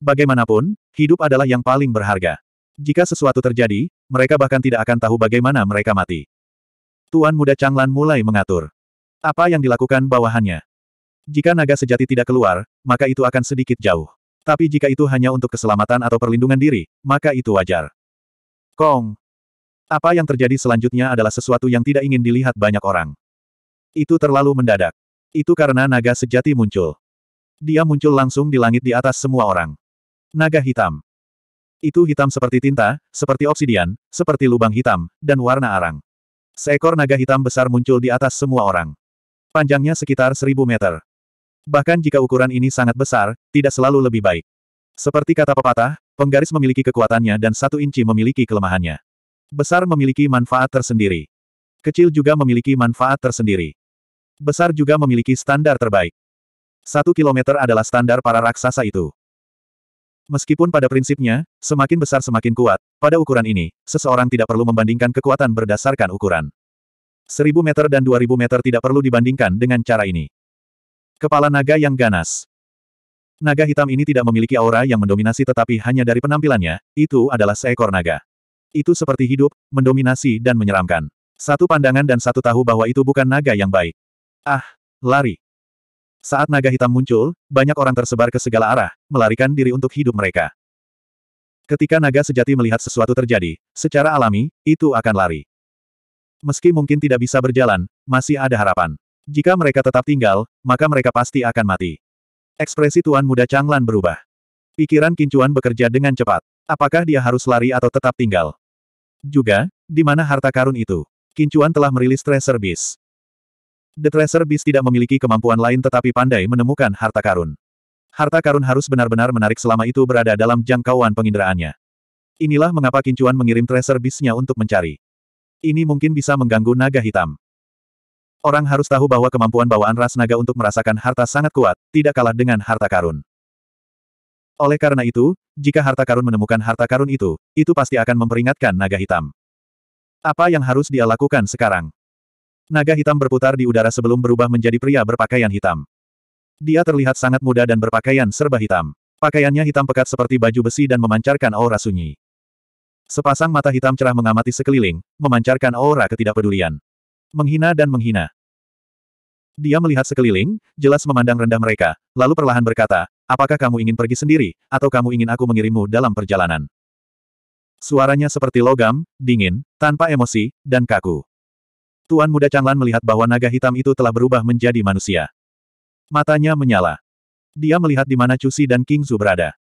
Bagaimanapun, hidup adalah yang paling berharga. Jika sesuatu terjadi, mereka bahkan tidak akan tahu bagaimana mereka mati. Tuan muda Changlan mulai mengatur. Apa yang dilakukan bawahannya? Jika naga sejati tidak keluar, maka itu akan sedikit jauh. Tapi jika itu hanya untuk keselamatan atau perlindungan diri, maka itu wajar. Kong. Apa yang terjadi selanjutnya adalah sesuatu yang tidak ingin dilihat banyak orang. Itu terlalu mendadak. Itu karena naga sejati muncul. Dia muncul langsung di langit di atas semua orang. Naga hitam. Itu hitam seperti tinta, seperti obsidian, seperti lubang hitam, dan warna arang. Seekor naga hitam besar muncul di atas semua orang. Panjangnya sekitar seribu meter. Bahkan jika ukuran ini sangat besar, tidak selalu lebih baik. Seperti kata pepatah, penggaris memiliki kekuatannya dan satu inci memiliki kelemahannya. Besar memiliki manfaat tersendiri. Kecil juga memiliki manfaat tersendiri. Besar juga memiliki standar terbaik. Satu kilometer adalah standar para raksasa itu. Meskipun pada prinsipnya, semakin besar semakin kuat, pada ukuran ini, seseorang tidak perlu membandingkan kekuatan berdasarkan ukuran. Seribu meter dan dua ribu meter tidak perlu dibandingkan dengan cara ini. Kepala naga yang ganas. Naga hitam ini tidak memiliki aura yang mendominasi tetapi hanya dari penampilannya, itu adalah seekor naga. Itu seperti hidup, mendominasi dan menyeramkan. Satu pandangan dan satu tahu bahwa itu bukan naga yang baik. Ah, lari. Saat naga hitam muncul, banyak orang tersebar ke segala arah, melarikan diri untuk hidup mereka. Ketika naga sejati melihat sesuatu terjadi, secara alami, itu akan lari. Meski mungkin tidak bisa berjalan, masih ada harapan. Jika mereka tetap tinggal, maka mereka pasti akan mati. Ekspresi Tuan Muda Changlan berubah. Pikiran Kincuan bekerja dengan cepat. Apakah dia harus lari atau tetap tinggal? Juga, di mana harta karun itu? Kincuan telah merilis Treasure Beast. The Treasure Beast tidak memiliki kemampuan lain tetapi pandai menemukan harta karun. Harta karun harus benar-benar menarik selama itu berada dalam jangkauan penginderaannya. Inilah mengapa Kincuan mengirim Treasure Beast-nya untuk mencari. Ini mungkin bisa mengganggu naga hitam. Orang harus tahu bahwa kemampuan bawaan ras naga untuk merasakan harta sangat kuat, tidak kalah dengan harta karun. Oleh karena itu, jika harta karun menemukan harta karun itu, itu pasti akan memperingatkan naga hitam. Apa yang harus dia lakukan sekarang? Naga hitam berputar di udara sebelum berubah menjadi pria berpakaian hitam. Dia terlihat sangat muda dan berpakaian serba hitam. Pakaiannya hitam pekat seperti baju besi dan memancarkan aura sunyi. Sepasang mata hitam cerah mengamati sekeliling, memancarkan aura ketidakpedulian. Menghina dan menghina. Dia melihat sekeliling, jelas memandang rendah mereka, lalu perlahan berkata, apakah kamu ingin pergi sendiri, atau kamu ingin aku mengirimmu dalam perjalanan? Suaranya seperti logam, dingin, tanpa emosi, dan kaku. Tuan muda Changlan melihat bahwa naga hitam itu telah berubah menjadi manusia. Matanya menyala. Dia melihat di mana Cusi dan King Zu berada.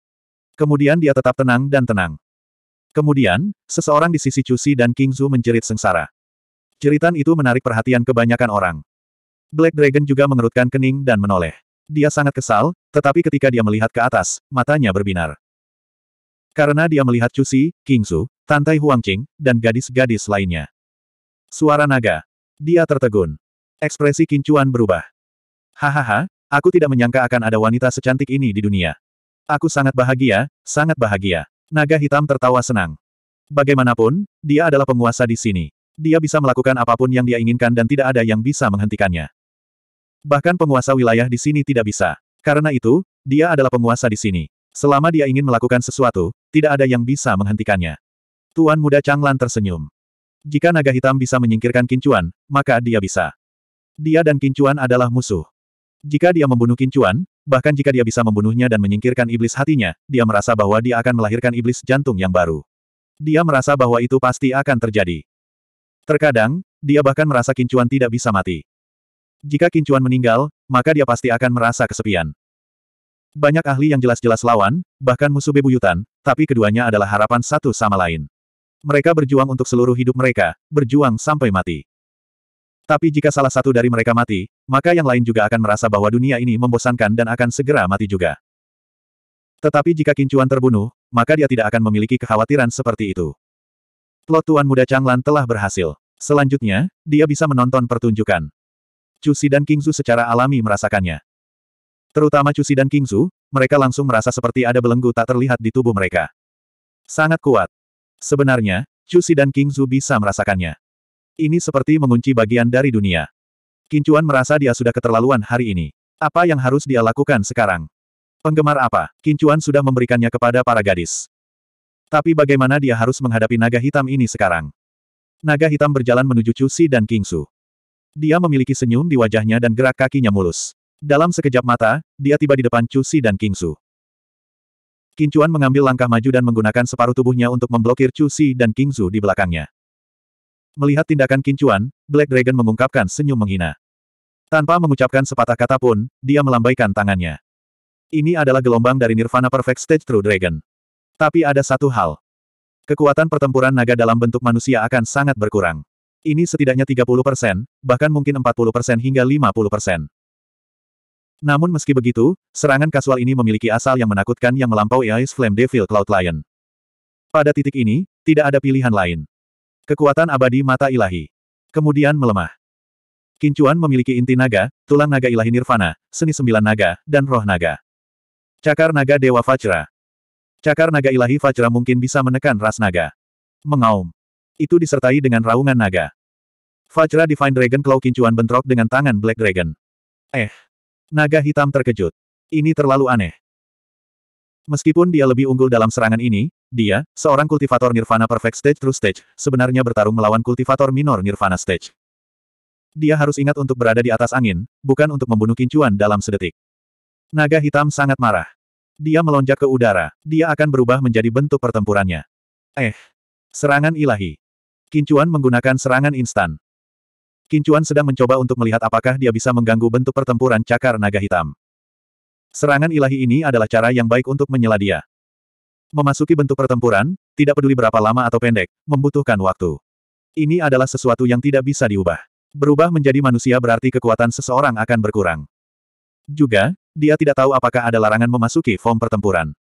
Kemudian dia tetap tenang dan tenang. Kemudian, seseorang di sisi Cusi dan King Zu menjerit sengsara. Jeritan itu menarik perhatian kebanyakan orang. Black Dragon juga mengerutkan kening dan menoleh. Dia sangat kesal, tetapi ketika dia melihat ke atas, matanya berbinar. Karena dia melihat Cusi, Kingsu, Tantai Huangqing, dan gadis-gadis lainnya. Suara naga. Dia tertegun. Ekspresi Kincuan berubah. Hahaha, aku tidak menyangka akan ada wanita secantik ini di dunia. Aku sangat bahagia, sangat bahagia. Naga hitam tertawa senang. Bagaimanapun, dia adalah penguasa di sini. Dia bisa melakukan apapun yang dia inginkan dan tidak ada yang bisa menghentikannya. Bahkan penguasa wilayah di sini tidak bisa. Karena itu, dia adalah penguasa di sini. Selama dia ingin melakukan sesuatu, tidak ada yang bisa menghentikannya. Tuan muda Changlan tersenyum. Jika naga hitam bisa menyingkirkan kincuan, maka dia bisa. Dia dan kincuan adalah musuh. Jika dia membunuh kincuan, bahkan jika dia bisa membunuhnya dan menyingkirkan iblis hatinya, dia merasa bahwa dia akan melahirkan iblis jantung yang baru. Dia merasa bahwa itu pasti akan terjadi. Terkadang, dia bahkan merasa Kincuan tidak bisa mati. Jika Kincuan meninggal, maka dia pasti akan merasa kesepian. Banyak ahli yang jelas-jelas lawan, bahkan musuh bebuyutan, tapi keduanya adalah harapan satu sama lain. Mereka berjuang untuk seluruh hidup mereka, berjuang sampai mati. Tapi jika salah satu dari mereka mati, maka yang lain juga akan merasa bahwa dunia ini membosankan dan akan segera mati juga. Tetapi jika Kincuan terbunuh, maka dia tidak akan memiliki kekhawatiran seperti itu. Plot Tuan Muda Changlan telah berhasil. Selanjutnya, dia bisa menonton pertunjukan. Cusi dan Kingzu secara alami merasakannya. Terutama Cusi dan Kingzu, mereka langsung merasa seperti ada belenggu tak terlihat di tubuh mereka. Sangat kuat. Sebenarnya, Cusi dan Kingzu bisa merasakannya. Ini seperti mengunci bagian dari dunia. Kincuan merasa dia sudah keterlaluan hari ini. Apa yang harus dia lakukan sekarang? Penggemar apa? Kincuan sudah memberikannya kepada para gadis. Tapi bagaimana dia harus menghadapi naga hitam ini sekarang? Naga hitam berjalan menuju Chu Si dan King Su. Dia memiliki senyum di wajahnya dan gerak kakinya mulus. Dalam sekejap mata, dia tiba di depan Chu Si dan King Su. Chuan mengambil langkah maju dan menggunakan separuh tubuhnya untuk memblokir Chu Si dan King Su di belakangnya. Melihat tindakan Chuan, Black Dragon mengungkapkan senyum menghina. Tanpa mengucapkan sepatah kata pun, dia melambaikan tangannya. Ini adalah gelombang dari Nirvana Perfect Stage True Dragon. Tapi ada satu hal. Kekuatan pertempuran naga dalam bentuk manusia akan sangat berkurang. Ini setidaknya 30 persen, bahkan mungkin 40 persen hingga 50 persen. Namun meski begitu, serangan kasual ini memiliki asal yang menakutkan yang melampaui Ice Flame Devil Cloud Lion. Pada titik ini, tidak ada pilihan lain. Kekuatan abadi mata ilahi. Kemudian melemah. Kincuan memiliki inti naga, tulang naga ilahi nirvana, seni sembilan naga, dan roh naga. Cakar naga Dewa Vajra. Cakar naga ilahi Fajra mungkin bisa menekan ras naga. Mengaum. Itu disertai dengan raungan naga. Fajra Divine Dragon Claw kincuan bentrok dengan tangan Black Dragon. Eh. Naga hitam terkejut. Ini terlalu aneh. Meskipun dia lebih unggul dalam serangan ini, dia, seorang kultivator Nirvana Perfect Stage True Stage, sebenarnya bertarung melawan kultivator minor Nirvana Stage. Dia harus ingat untuk berada di atas angin, bukan untuk membunuh kincuan dalam sedetik. Naga hitam sangat marah. Dia melonjak ke udara. Dia akan berubah menjadi bentuk pertempurannya. Eh. Serangan ilahi. Kincuan menggunakan serangan instan. Kincuan sedang mencoba untuk melihat apakah dia bisa mengganggu bentuk pertempuran cakar naga hitam. Serangan ilahi ini adalah cara yang baik untuk menyela dia. Memasuki bentuk pertempuran, tidak peduli berapa lama atau pendek, membutuhkan waktu. Ini adalah sesuatu yang tidak bisa diubah. Berubah menjadi manusia berarti kekuatan seseorang akan berkurang. Juga, dia tidak tahu apakah ada larangan memasuki form pertempuran.